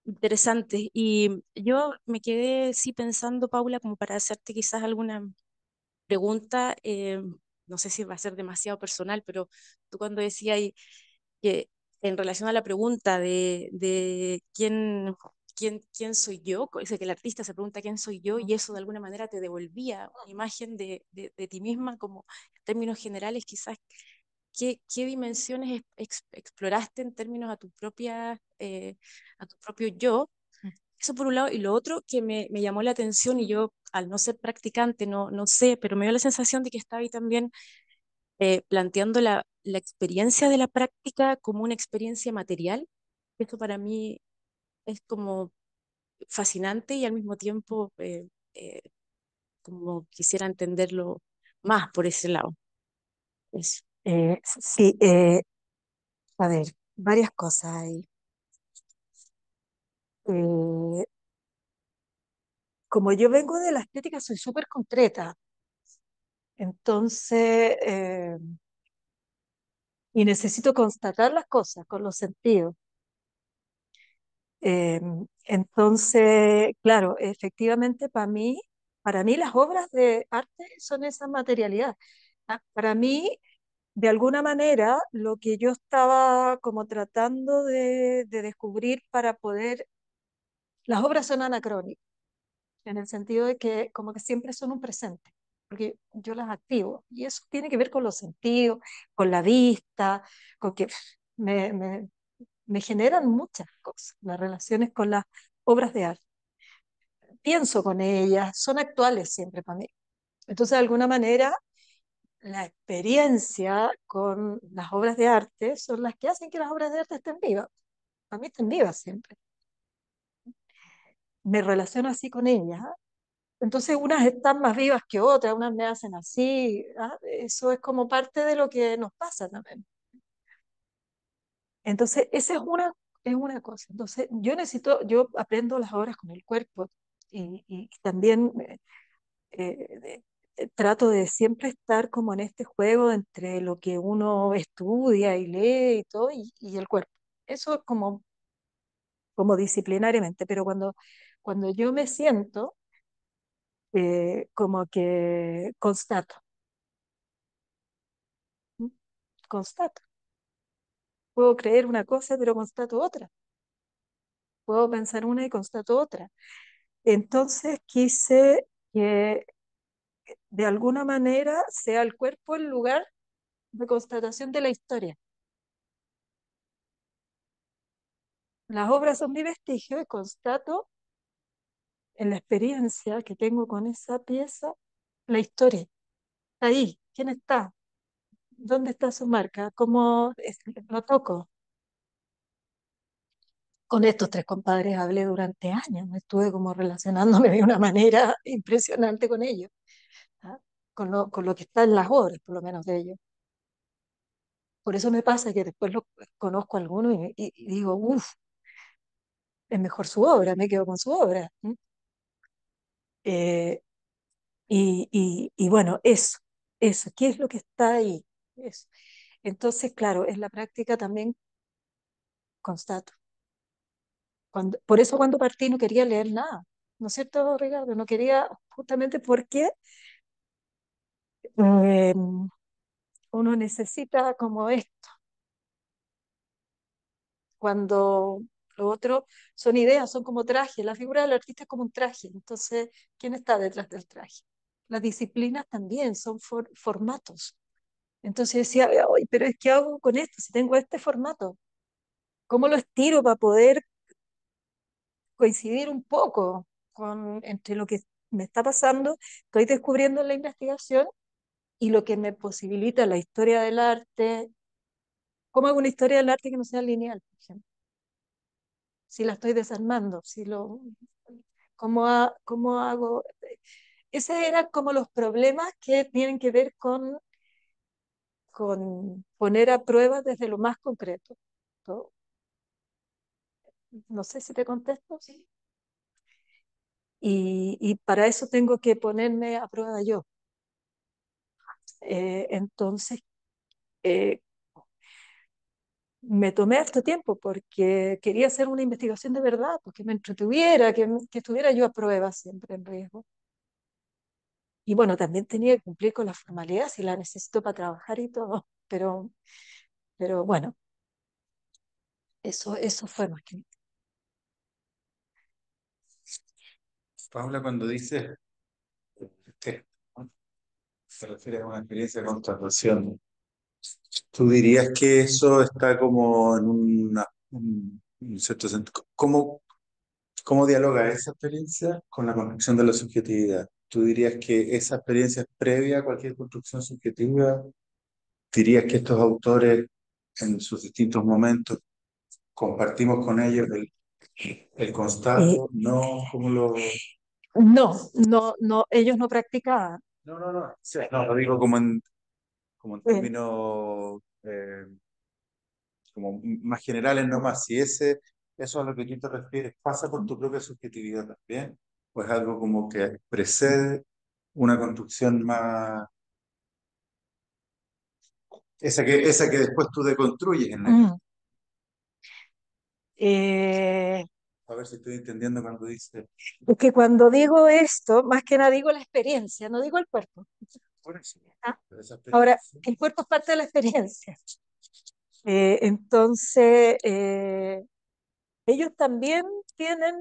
interesantes. Y yo me quedé, sí, pensando, Paula, como para hacerte quizás alguna pregunta, eh, no sé si va a ser demasiado personal, pero tú cuando decías que en relación a la pregunta de, de quién ¿quién, quién soy yo? dice que el artista se pregunta quién soy yo y eso de alguna manera te devolvía una imagen de, de, ti misma, como en términos generales quizás, ¿qué, qué dimensiones exploraste en términos a tu, propia, eh, a tu propio yo? Mm. Eso por un lado, y lo otro que me, me, llamó la atención, y yo al no ser practicante, no, no sé, pero me dio la sensación de que estaba ahí también eh, planteando la, la experiencia de la práctica como una experiencia material. Esto para mí es como fascinante y al mismo tiempo eh, eh, como quisiera entenderlo más por ese lado. Eh, sí, a ver, varias cosas ahí. como yo vengo de la estética, soy súper concreta. Entonces, y necesito constatar las cosas con los sentidos. Eh, entonces, claro, efectivamente para mí, para mí las obras de arte son esa materialidad. Ah, para mí, de alguna manera, lo que yo estaba como tratando de, descubrir para poder... Las obras son anacrónicas, en el sentido de que como que siempre son un presente porque yo las activo. Y eso tiene que ver con los sentidos, con la vista, con que me, me generan muchas cosas, las relaciones con las obras de arte. Pienso con ellas, son actuales siempre para mí. Entonces, de alguna manera, la experiencia con las obras de arte son las que hacen que las obras de arte estén vivas. Para mí estén vivas siempre. Me relaciono así con ellas. ¿ah? Entonces, unas están más vivas que otras, unas me hacen así. ¿ah? Eso es como parte de lo que nos pasa también. Entonces, esa es una, es una cosa. Entonces, yo necesito, yo aprendo las obras con el cuerpo y, también eh, eh, eh, trato de siempre estar como en este juego entre lo que uno estudia y lee y todo y, el cuerpo. Eso es como, como disciplinariamente, pero cuando, cuando yo me siento, como que constato. ¿Mm? Constato. Puedo creer una cosa, pero constato otra. Puedo pensar una y constato otra. Entonces quise que de alguna manera sea el cuerpo el lugar de constatación de la historia. Las obras son mi vestigio y constato en la experiencia que tengo con esa pieza la historia. Ahí, ¿quién está? ¿Dónde está su marca? ¿Cómo lo toco? Con estos tres compadres hablé durante años, estuve como relacionándome de una manera impresionante con ellos, ¿ah? con, lo, que está en las obras, por lo menos de ellos. Por eso me pasa que después conozco a alguno y, digo, uff, es mejor su obra, me quedo con su obra. Eh, y, y, bueno, eso, eso, ¿qué es lo que está ahí? Entonces, claro, en la práctica también constato. por eso cuando partí no quería leer nada, ¿no es cierto, Ricardo? No quería justamente porque em, uno necesita como esto. Cuando lo otro son ideas, son como trajes. La figura del artista es como un traje. Entonces, ¿quién está detrás del traje? Las disciplinas también son formatos. Entonces decía, pero es que hago con esto, si tengo este formato, ¿cómo lo estiro para poder coincidir un poco con, entre lo que me está pasando, estoy descubriendo en la investigación y lo que me posibilita la historia del arte? ¿Cómo hago una historia del arte que no sea lineal, por ejemplo? Si la estoy desarmando, si lo, ¿cómo, cómo hago? Esos eran como los problemas que tienen que ver con con poner a prueba desde lo más concreto. ¿no? no sé si te contesto. Sí. Y, y, para eso tengo que ponerme a prueba yo. Eh, entonces, eh, me tomé este tiempo porque quería hacer una investigación de verdad, porque me entretuviera, que estuviera yo a prueba siempre en riesgo. Y bueno, también tenía que cumplir con las formalidades y la necesito para trabajar y todo, pero, pero bueno, eso, eso fue más que... Paula, cuando dice te se refiere a una experiencia de contratación, ¿tú dirías que eso está como en un cierto sentido? ¿Cómo, ¿Cómo dialoga esa experiencia con la conexión de la subjetividad? ¿Tú dirías que esa experiencia es previa a cualquier construcción subjetiva? ¿Dirías que estos autores en sus distintos momentos compartimos con ellos el, el constato? Eh, ¿No? como lo...? No, no, no, ellos no practicaban. No, no, no, no, lo digo como en, como términos eh, como más generales nomás. Si ese, eso a lo que tú te refieres pasa por tu propia subjetividad también pues algo como que precede una construcción más... Esa que, esa que después tú deconstruyes en la mm. eh, A ver si estoy entendiendo cuando dices Es que cuando digo esto, más que nada digo la experiencia, no digo el cuerpo. Ah, ahora, el cuerpo es parte de la experiencia. Eh, entonces, eh, ellos también tienen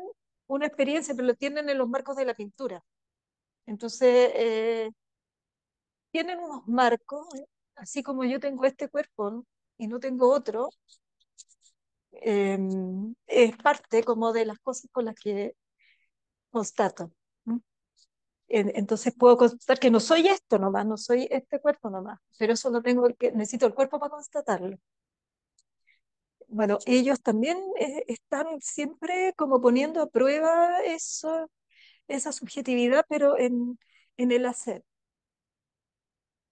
una experiencia, pero lo tienen en los marcos de la pintura. Entonces, eh, tienen unos marcos, ¿eh? así como yo tengo este cuerpo y no tengo otro, em, es parte como de las cosas con las que constato. Entonces puedo constatar que no soy esto nomás, no soy este cuerpo nomás, pero eso tengo necesito el cuerpo para constatarlo bueno, ellos también eh, están siempre como poniendo a prueba eso, esa subjetividad, pero en, en el hacer.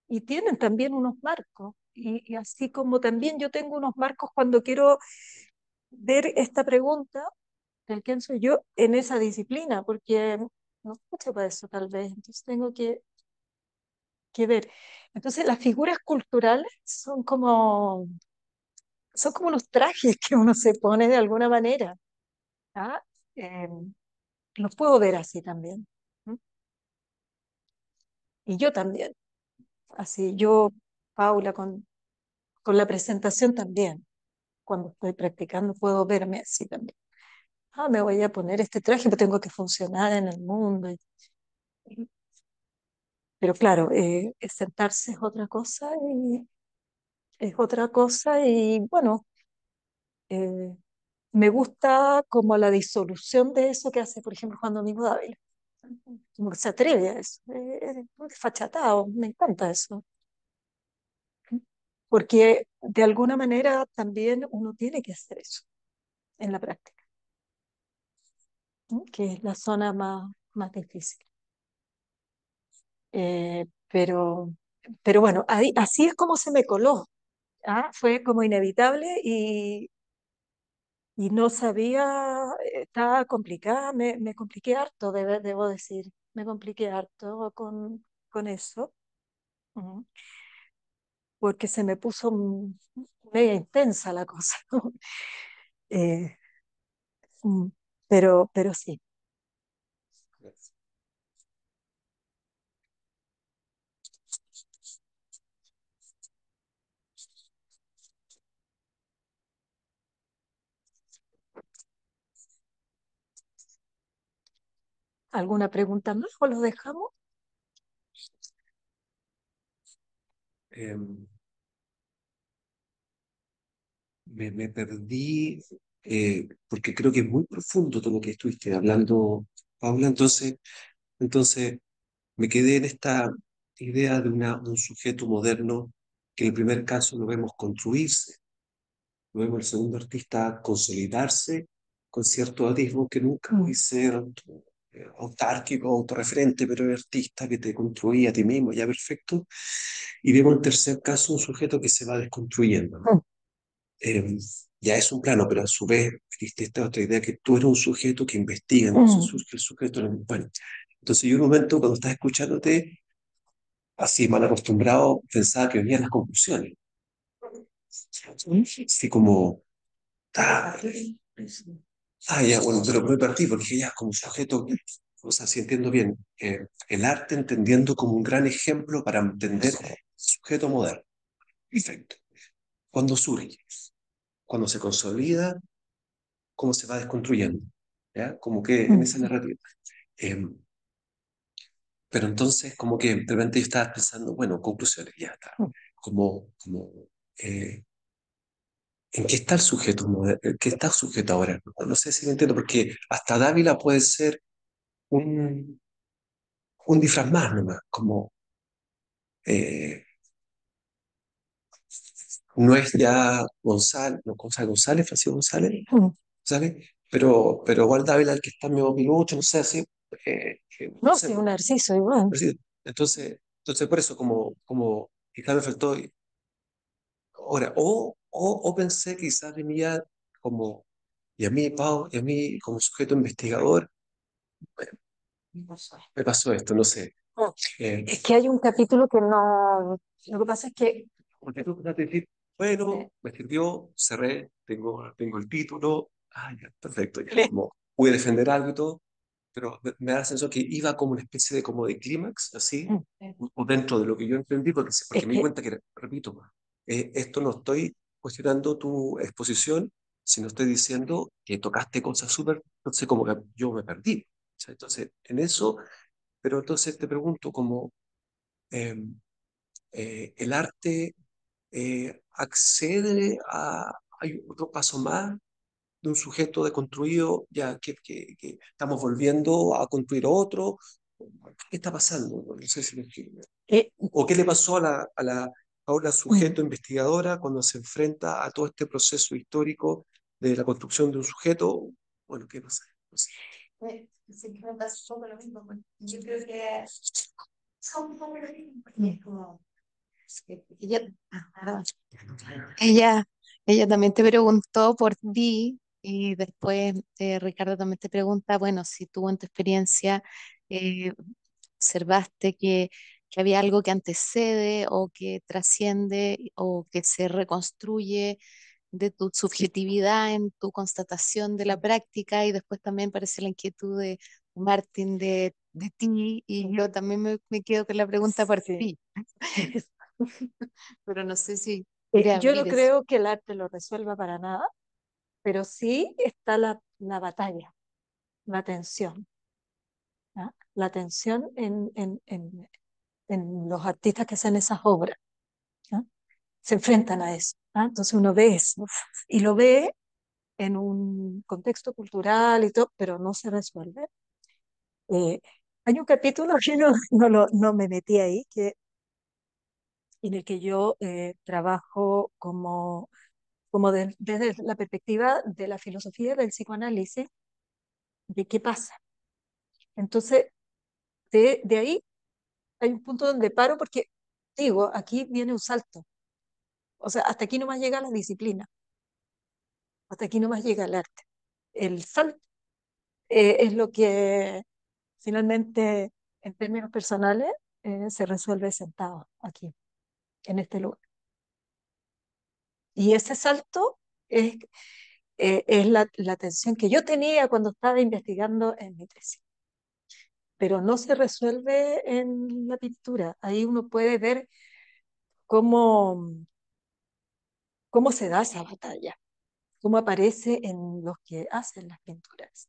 Y tienen también unos marcos, y, así como también yo tengo unos marcos cuando quiero ver esta pregunta, de quién soy yo en esa disciplina, porque no escucho para eso tal vez, entonces tengo que, que ver. Entonces las figuras culturales son como son como unos trajes que uno se pone de alguna manera. ¿ah? Eh, los puedo ver así también. Y yo también. Así, yo, Paula, con, con la presentación también. Cuando estoy practicando puedo verme así también. Ah, me voy a poner este traje, pero tengo que funcionar en el mundo. Pero claro, eh, sentarse es otra cosa y es otra cosa y bueno, eh, me gusta como la disolución de eso que hace, por ejemplo, Juan Domingo Dávila. Como que se atreve a eso, eh, es fachatado, me encanta eso. Porque de alguna manera también uno tiene que hacer eso en la práctica, que es la zona más, más difícil. Eh, pero, pero bueno, ahí, así es como se me coló Ah, fue como inevitable y, y no sabía, estaba complicada, me, compliqué harto, debo decir, me compliqué harto con, con eso, porque se me puso media intensa la cosa. Eh, mm, pero, pero sí, ¿Alguna pregunta más o lo dejamos? Em, me, perdí eh, porque creo que es muy profundo todo lo que estuviste hablando, Paula. Entonces, entonces me quedé en esta idea de una, un sujeto moderno que en el primer caso lo vemos construirse, luego el segundo artista consolidarse con cierto atisbo que nunca muy mm. cierto autárquico, autorreferente, pero el artista que te construía a ti mismo, ya perfecto. Y vemos en tercer caso un sujeto que se va desconstruyendo. Hmm. Em, ya es un plano, pero a su vez existe esta otra idea que tú eres un sujeto que investiga, hmm. entonces surge el sujeto. Bueno, entonces yo un momento cuando estás escuchándote, así mal acostumbrado, pensaba que venían las conclusiones. Hmm. Así como, Ah, ya, bueno, pero me ti porque ya, como sujeto, o sea, si entiendo bien, eh, el arte entendiendo como un gran ejemplo para entender sujeto moderno. Perfecto. Cuando surge, cuando se consolida, cómo se va desconstruyendo, ¿ya? Como que en esa narrativa. Em, pero entonces, como que de repente yo estaba pensando, bueno, conclusiones, ya está. Mm. Como, como eh, ¿en qué está el sujeto, eh, qué está sujeto ahora? No sé si me entiendo, porque hasta Dávila puede ser un, un disfraz más más. como eh, no es ya González, no, González, González, Francisco González, ¿sale? Pero, pero igual Dávila, el que está en mi 2008, no sé, si eh, no, no un narciso igual. Entonces, entonces por eso, como, como quizás me Ahora, o o que quizás venía como, y a mí, Pau, y a mí como sujeto investigador, me pasó esto, no sé. Ah, eh, es que hay un capítulo que no... Lo que pasa es que... Porque tú bueno, eh. me sirvió, cerré, tengo, tengo el título, ah, ya, perfecto, ya, como, voy a defender algo y todo, pero me, da la sensación que iba como una especie de, como de clímax, así, o, mm, dentro de lo que yo entendí, porque, me di cuenta que, repito, eh, esto no estoy cuestionando tu exposición, si no estoy diciendo que tocaste cosas súper, sé, como que yo me perdí. entonces, en eso, pero entonces te pregunto como em, eh, el arte eh, accede a, hay otro paso más de un sujeto deconstruido, ya que, estamos volviendo a construir otro, ¿Qué está pasando? No sé si... ¿Qué? Eh, ¿O qué le pasó a la, a la, ahora sujeto investigadora, cuando se enfrenta a todo este proceso histórico de la construcción de un sujeto, bueno, ¿qué pasa? Pues, lo pues, Yo creo que ella, ella, también te preguntó por ti y después eh, Ricardo también te pregunta, bueno, si tú en tu experiencia eh, observaste que que había algo que antecede o que trasciende o que se reconstruye de tu subjetividad en tu constatación de la práctica y después también parece la inquietud de Martín de, ti y yo también me, quedo con la pregunta por ti. pero no sé si... Eh, yo no creo que el arte lo resuelva para nada, pero sí está la, batalla, la tensión. La tensión en, en, en los artistas que hacen esas obras, se enfrentan a eso. ¿ah? Entonces uno ve eso y lo ve en un contexto cultural y todo, pero no se resuelve. Eh, hay un capítulo que no, no, no, me metí ahí, que, en el que yo eh, trabajo como, como desde la perspectiva de la filosofía del psicoanálisis, de qué pasa. Entonces, de, de ahí hay un punto donde paro porque digo, aquí viene un salto. O sea, hasta aquí nomás llega la disciplina, hasta aquí nomás llega el arte. El salto eh, es lo que finalmente, en términos personales, eh, se resuelve sentado aquí, en este lugar. Y ese salto es, eh, es la, la tensión que yo tenía cuando estaba investigando en mi tesis pero no se resuelve en la pintura. Ahí uno puede ver cómo, cómo se da esa batalla, cómo aparece en los que hacen las pinturas,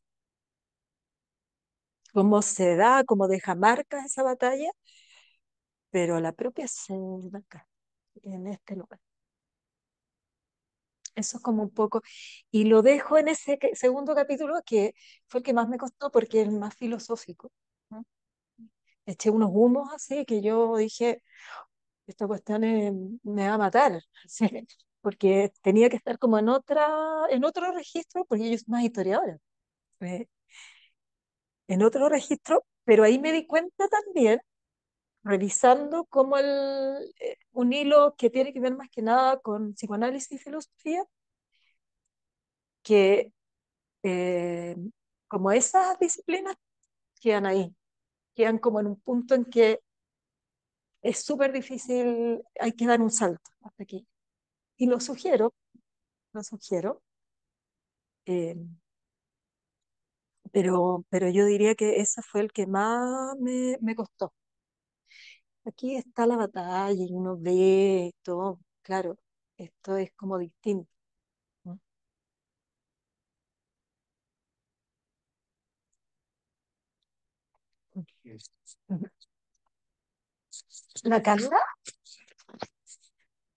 cómo se da, cómo deja marca esa batalla, pero la propia se marca en este lugar. Eso es como un poco, y lo dejo en ese segundo capítulo que fue el que más me costó porque es más filosófico eché unos humos así que yo dije, esta cuestión me va a matar, porque tenía que estar como en, otra, en otro registro, porque yo soy más historiadora, eh, en otro registro, pero ahí me di cuenta también, revisando como el, eh, un hilo que tiene que ver más que nada con psicoanálisis y filosofía, que eh, como esas disciplinas quedan ahí, quedan como en un punto en que es súper difícil, hay que dar un salto hasta aquí. Y lo sugiero, lo sugiero, eh, pero, pero yo diría que ese fue el que más me, me costó. Aquí está la batalla y uno ve todo, claro, esto es como distinto. ¿La Carla?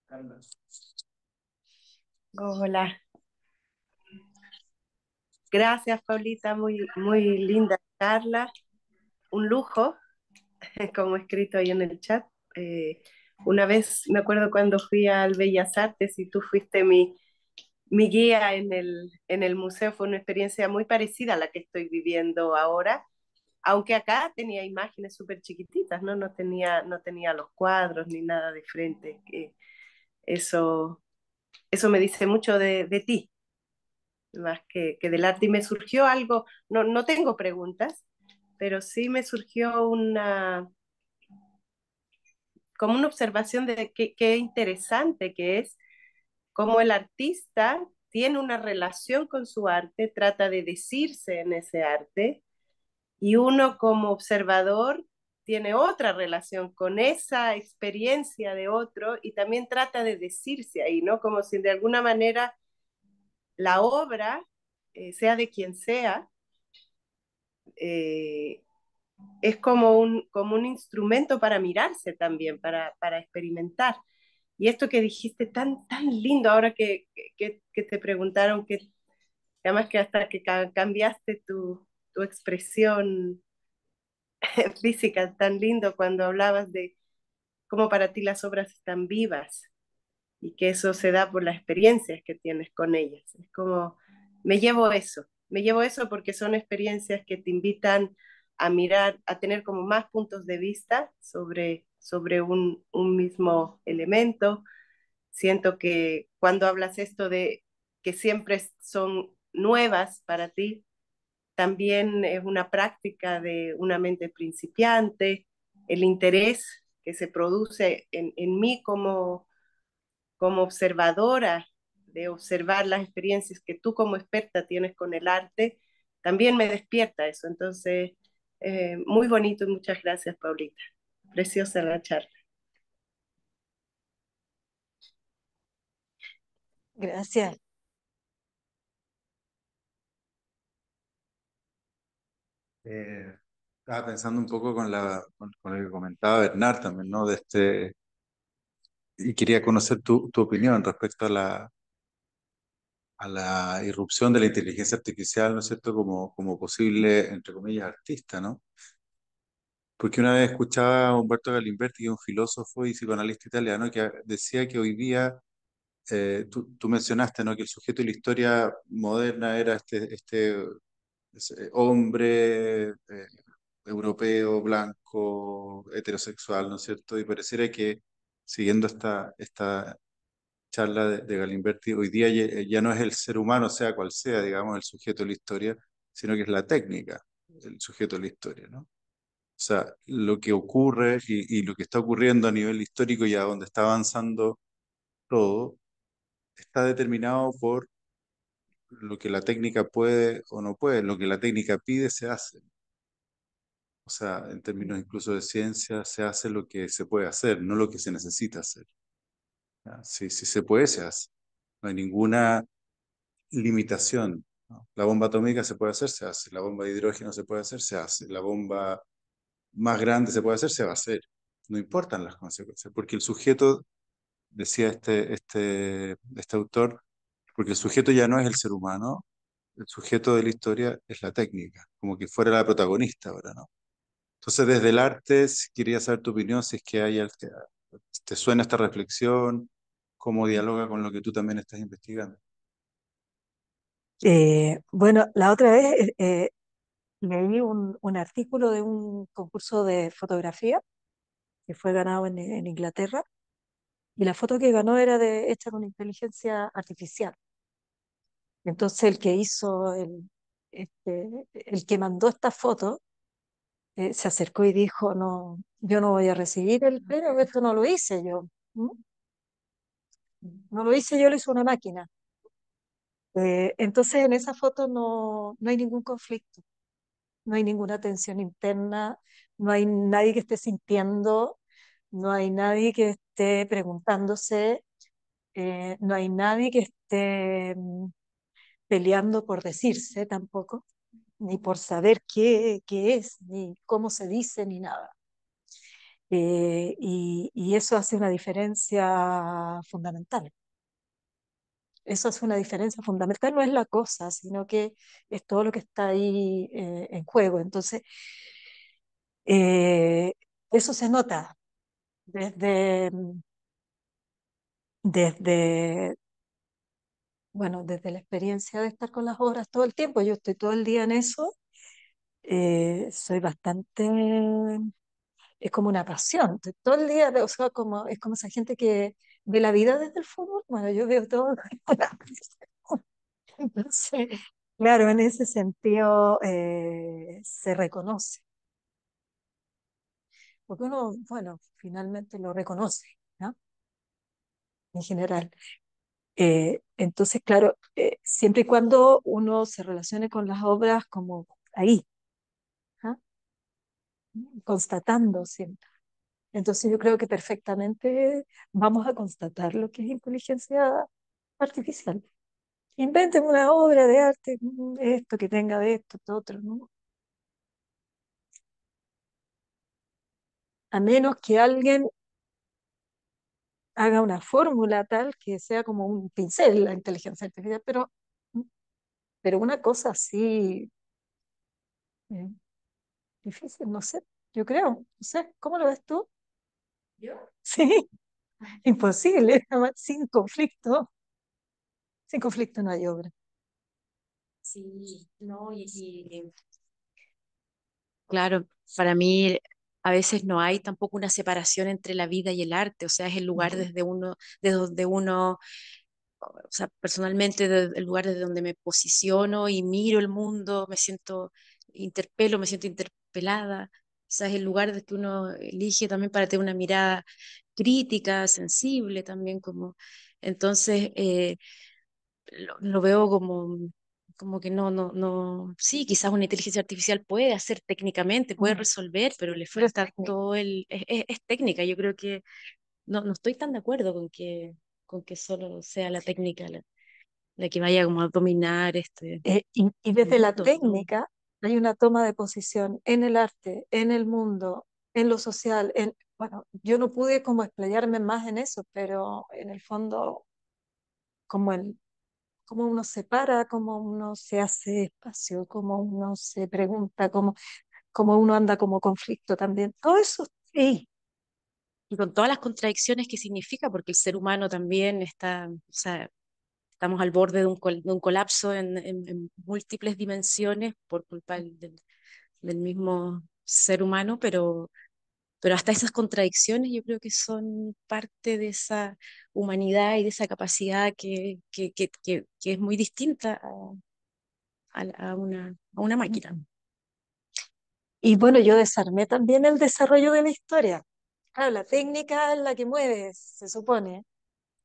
Carla. Hola. Gracias, Paulita, muy, muy linda Carla. Un lujo, como he escrito ahí en el chat. Eh, una vez, me acuerdo cuando fui al Bellas Artes y tú fuiste mi, mi guía en el museo, fue una experiencia muy parecida a la que estoy viviendo ahora aunque acá tenía imágenes súper chiquititas, ¿no? No tenía, no tenía los cuadros ni nada de frente. Eh, eso, eso me dice mucho de, de ti, más que, que, del arte. Y me surgió algo, no, no tengo preguntas, pero sí me surgió una como una observación de qué interesante que es cómo el artista tiene una relación con su arte, trata de decirse en ese arte, y uno como observador tiene otra relación con esa experiencia de otro y también trata de decirse ahí, ¿no? Como si de alguna manera la obra, eh, sea de quien sea, eh, es como un, como un instrumento para mirarse también, para, para experimentar. Y esto que dijiste tan, tan lindo ahora que, que, que te preguntaron, que además que hasta que cambiaste tu, tu expresión física tan lindo cuando hablabas de cómo para ti las obras están vivas y que eso se da por las experiencias que tienes con ellas. Es como, me llevo eso, me llevo eso porque son experiencias que te invitan a mirar, a tener como más puntos de vista sobre, sobre un, un mismo elemento. Siento que cuando hablas esto de que siempre son nuevas para ti, también es una práctica de una mente principiante, el interés que se produce en, mí como, como observadora, de observar las experiencias que tú como experta tienes con el arte, también me despierta eso. Entonces, eh, muy bonito y muchas gracias, Paulita. Preciosa la charla. Gracias. Eh, estaba pensando un poco con, la, con, lo que comentaba Bernard también, ¿no? De este, y quería conocer tu, tu opinión respecto a la, a la irrupción de la inteligencia artificial, ¿no es cierto?, como, como posible, entre comillas, artista, ¿no? Porque una vez escuchaba a Humberto Galimberti, un filósofo y psicoanalista italiano, que decía que hoy día, eh, tú, mencionaste, ¿no?, que el sujeto y la historia moderna era este, este eh, hombre, eh, europeo, blanco, heterosexual, ¿no es cierto? Y pareciera que siguiendo esta, esta charla de, Galimberti, hoy día eh, ya, no es el ser humano, sea cual sea, digamos, el sujeto de la historia, sino que es la técnica el sujeto de la historia, ¿no? O sea, lo que ocurre y, y lo que está ocurriendo a nivel histórico y a donde está avanzando todo, está determinado por lo que la técnica puede o no puede, lo que la técnica pide se hace. O sea, en términos incluso de ciencia, se hace lo que se puede hacer, no lo que se necesita hacer. Ah, si, se puede, se hace. No hay ninguna limitación. La bomba atómica se puede hacer, se hace. La bomba de hidrógeno se puede hacer, se hace. La bomba más grande se puede hacer, se va a hacer. No importan las consecuencias, porque el sujeto, decía este, este, este autor, porque el sujeto ya no es el ser humano, el sujeto de la historia es la técnica, como que fuera la protagonista ahora, ¿no? Entonces, desde el arte, quería saber tu opinión, si es que hay, te suena esta reflexión, cómo dialoga con lo que tú también estás investigando. Eh, bueno, la otra vez eh, eh leí un, artículo de un concurso de fotografía que fue ganado en, Inglaterra y la foto que ganó era de, hecha con inteligencia artificial. Entonces el que hizo, el, este, el que mandó esta foto, eh, se acercó y dijo, no, yo no voy a recibir el pero esto no lo hice yo. No lo hice yo, lo hizo una máquina. Eh, entonces en esa foto no, no hay ningún conflicto, no hay ninguna tensión interna, no hay nadie que esté sintiendo, no hay nadie que esté preguntándose, eh, no hay nadie que esté mm, peleando por decirse tampoco, ni por saber qué, es, ni cómo se dice, ni nada. Eh, y, eso hace una diferencia fundamental. Eso hace una diferencia fundamental, no es la cosa, sino que es todo lo que está ahí eh, en juego. Entonces, eh, eso se nota desde, mm, desde, bueno, desde la experiencia de estar con las obras todo el tiempo, yo estoy todo el día en eso, eh, soy bastante, es como una pasión, todo el día, o sea, como, es como esa gente que ve la vida desde el fútbol, bueno, yo veo todo. Entonces, claro, en ese sentido eh, se reconoce. Porque uno, bueno, finalmente lo reconoce, ¿no? En general. Eh, entonces, claro, eh, siempre y cuando uno se relacione con las obras como ahí, ¿ah? constatando siempre. Entonces yo creo que perfectamente vamos a constatar lo que es inteligencia artificial. Inventen una obra de arte, mm, esto que tenga de esto, de otro, ¿no? A menos que alguien haga una fórmula tal que sea como un pincel la inteligencia artificial, pero, mm, pero una cosa así eh, difícil, no sé, yo creo, no sé, ¿cómo lo ves tú? ¿Yo? Sí, imposible, sin conflicto, sin conflicto no hay obra. Sí, no, y... Claro, para mí a veces no hay tampoco una separación entre la vida y el arte, o sea, es el lugar desde uno, de donde uno, o sea, personalmente el lugar desde donde me posiciono y miro el mundo, me siento interpelo, me siento interpelada, sea es el lugar desde que uno elige también para tener una mirada crítica, sensible también como, entonces eh, lo, veo como como que no, no, no, sí, quizás una inteligencia artificial puede hacer técnicamente, puede resolver, pero le falta todo el, es, es, técnica, yo creo que no, no estoy tan de acuerdo con que, con que solo sea la técnica la, la que vaya como a dominar este. Eh, y, desde la técnica hay una toma de posición en el arte, en el mundo, en lo social, en, bueno, yo no pude como explayarme más en eso, pero en el fondo como el cómo uno se para, cómo uno se hace espacio, cómo uno se pregunta, cómo, cómo uno anda como conflicto también. Todo eso sí. Y con todas las contradicciones que significa, porque el ser humano también está, o sea, estamos al borde de un, un colapso en, múltiples dimensiones por culpa del, del mismo ser humano, pero pero hasta esas contradicciones yo creo que son parte de esa humanidad y de esa capacidad que, que, es muy distinta a, una, a una máquina. Y bueno, yo desarmé también el desarrollo de la historia. Claro, la técnica es la que mueve, se supone.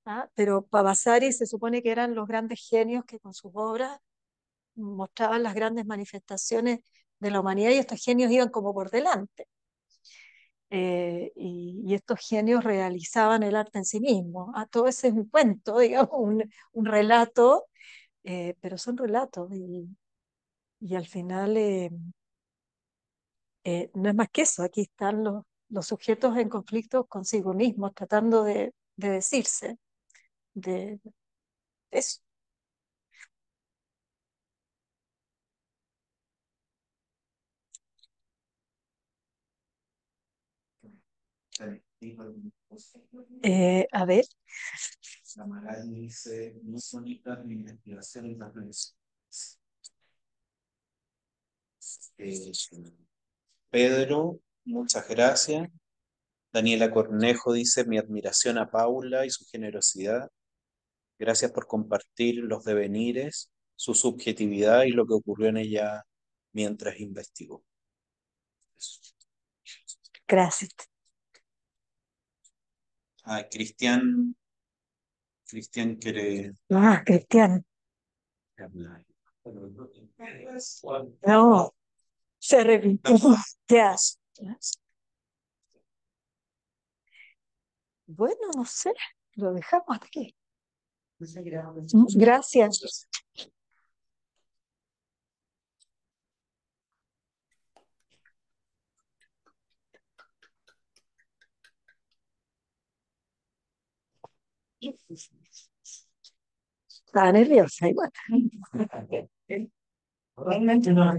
¿ah? Pero Pavasari se supone que eran los grandes genios que con sus obras mostraban las grandes manifestaciones de la humanidad y estos genios iban como por delante. Eh, y, estos genios realizaban el arte en sí mismo. Ah, todo ese es un cuento, digamos, un, un relato, eh, pero son relatos y, al final eh, no es más que eso, aquí están los, los sujetos en conflicto consigo mismos, tratando de, de decirse, de, eso. Eh, a ver. Pedro, muchas gracias. Daniela Cornejo dice, mi admiración a Paula y su generosidad. Gracias por compartir los devenires, su subjetividad y lo que ocurrió en ella mientras investigó. Gracias. Ah, Cristian. Cristian quiere. Ah, Cristian. No, se repitió. Yes. Yes. Bueno, no sé, lo dejamos aquí. Gracias. Está nerviosa igual. Realmente no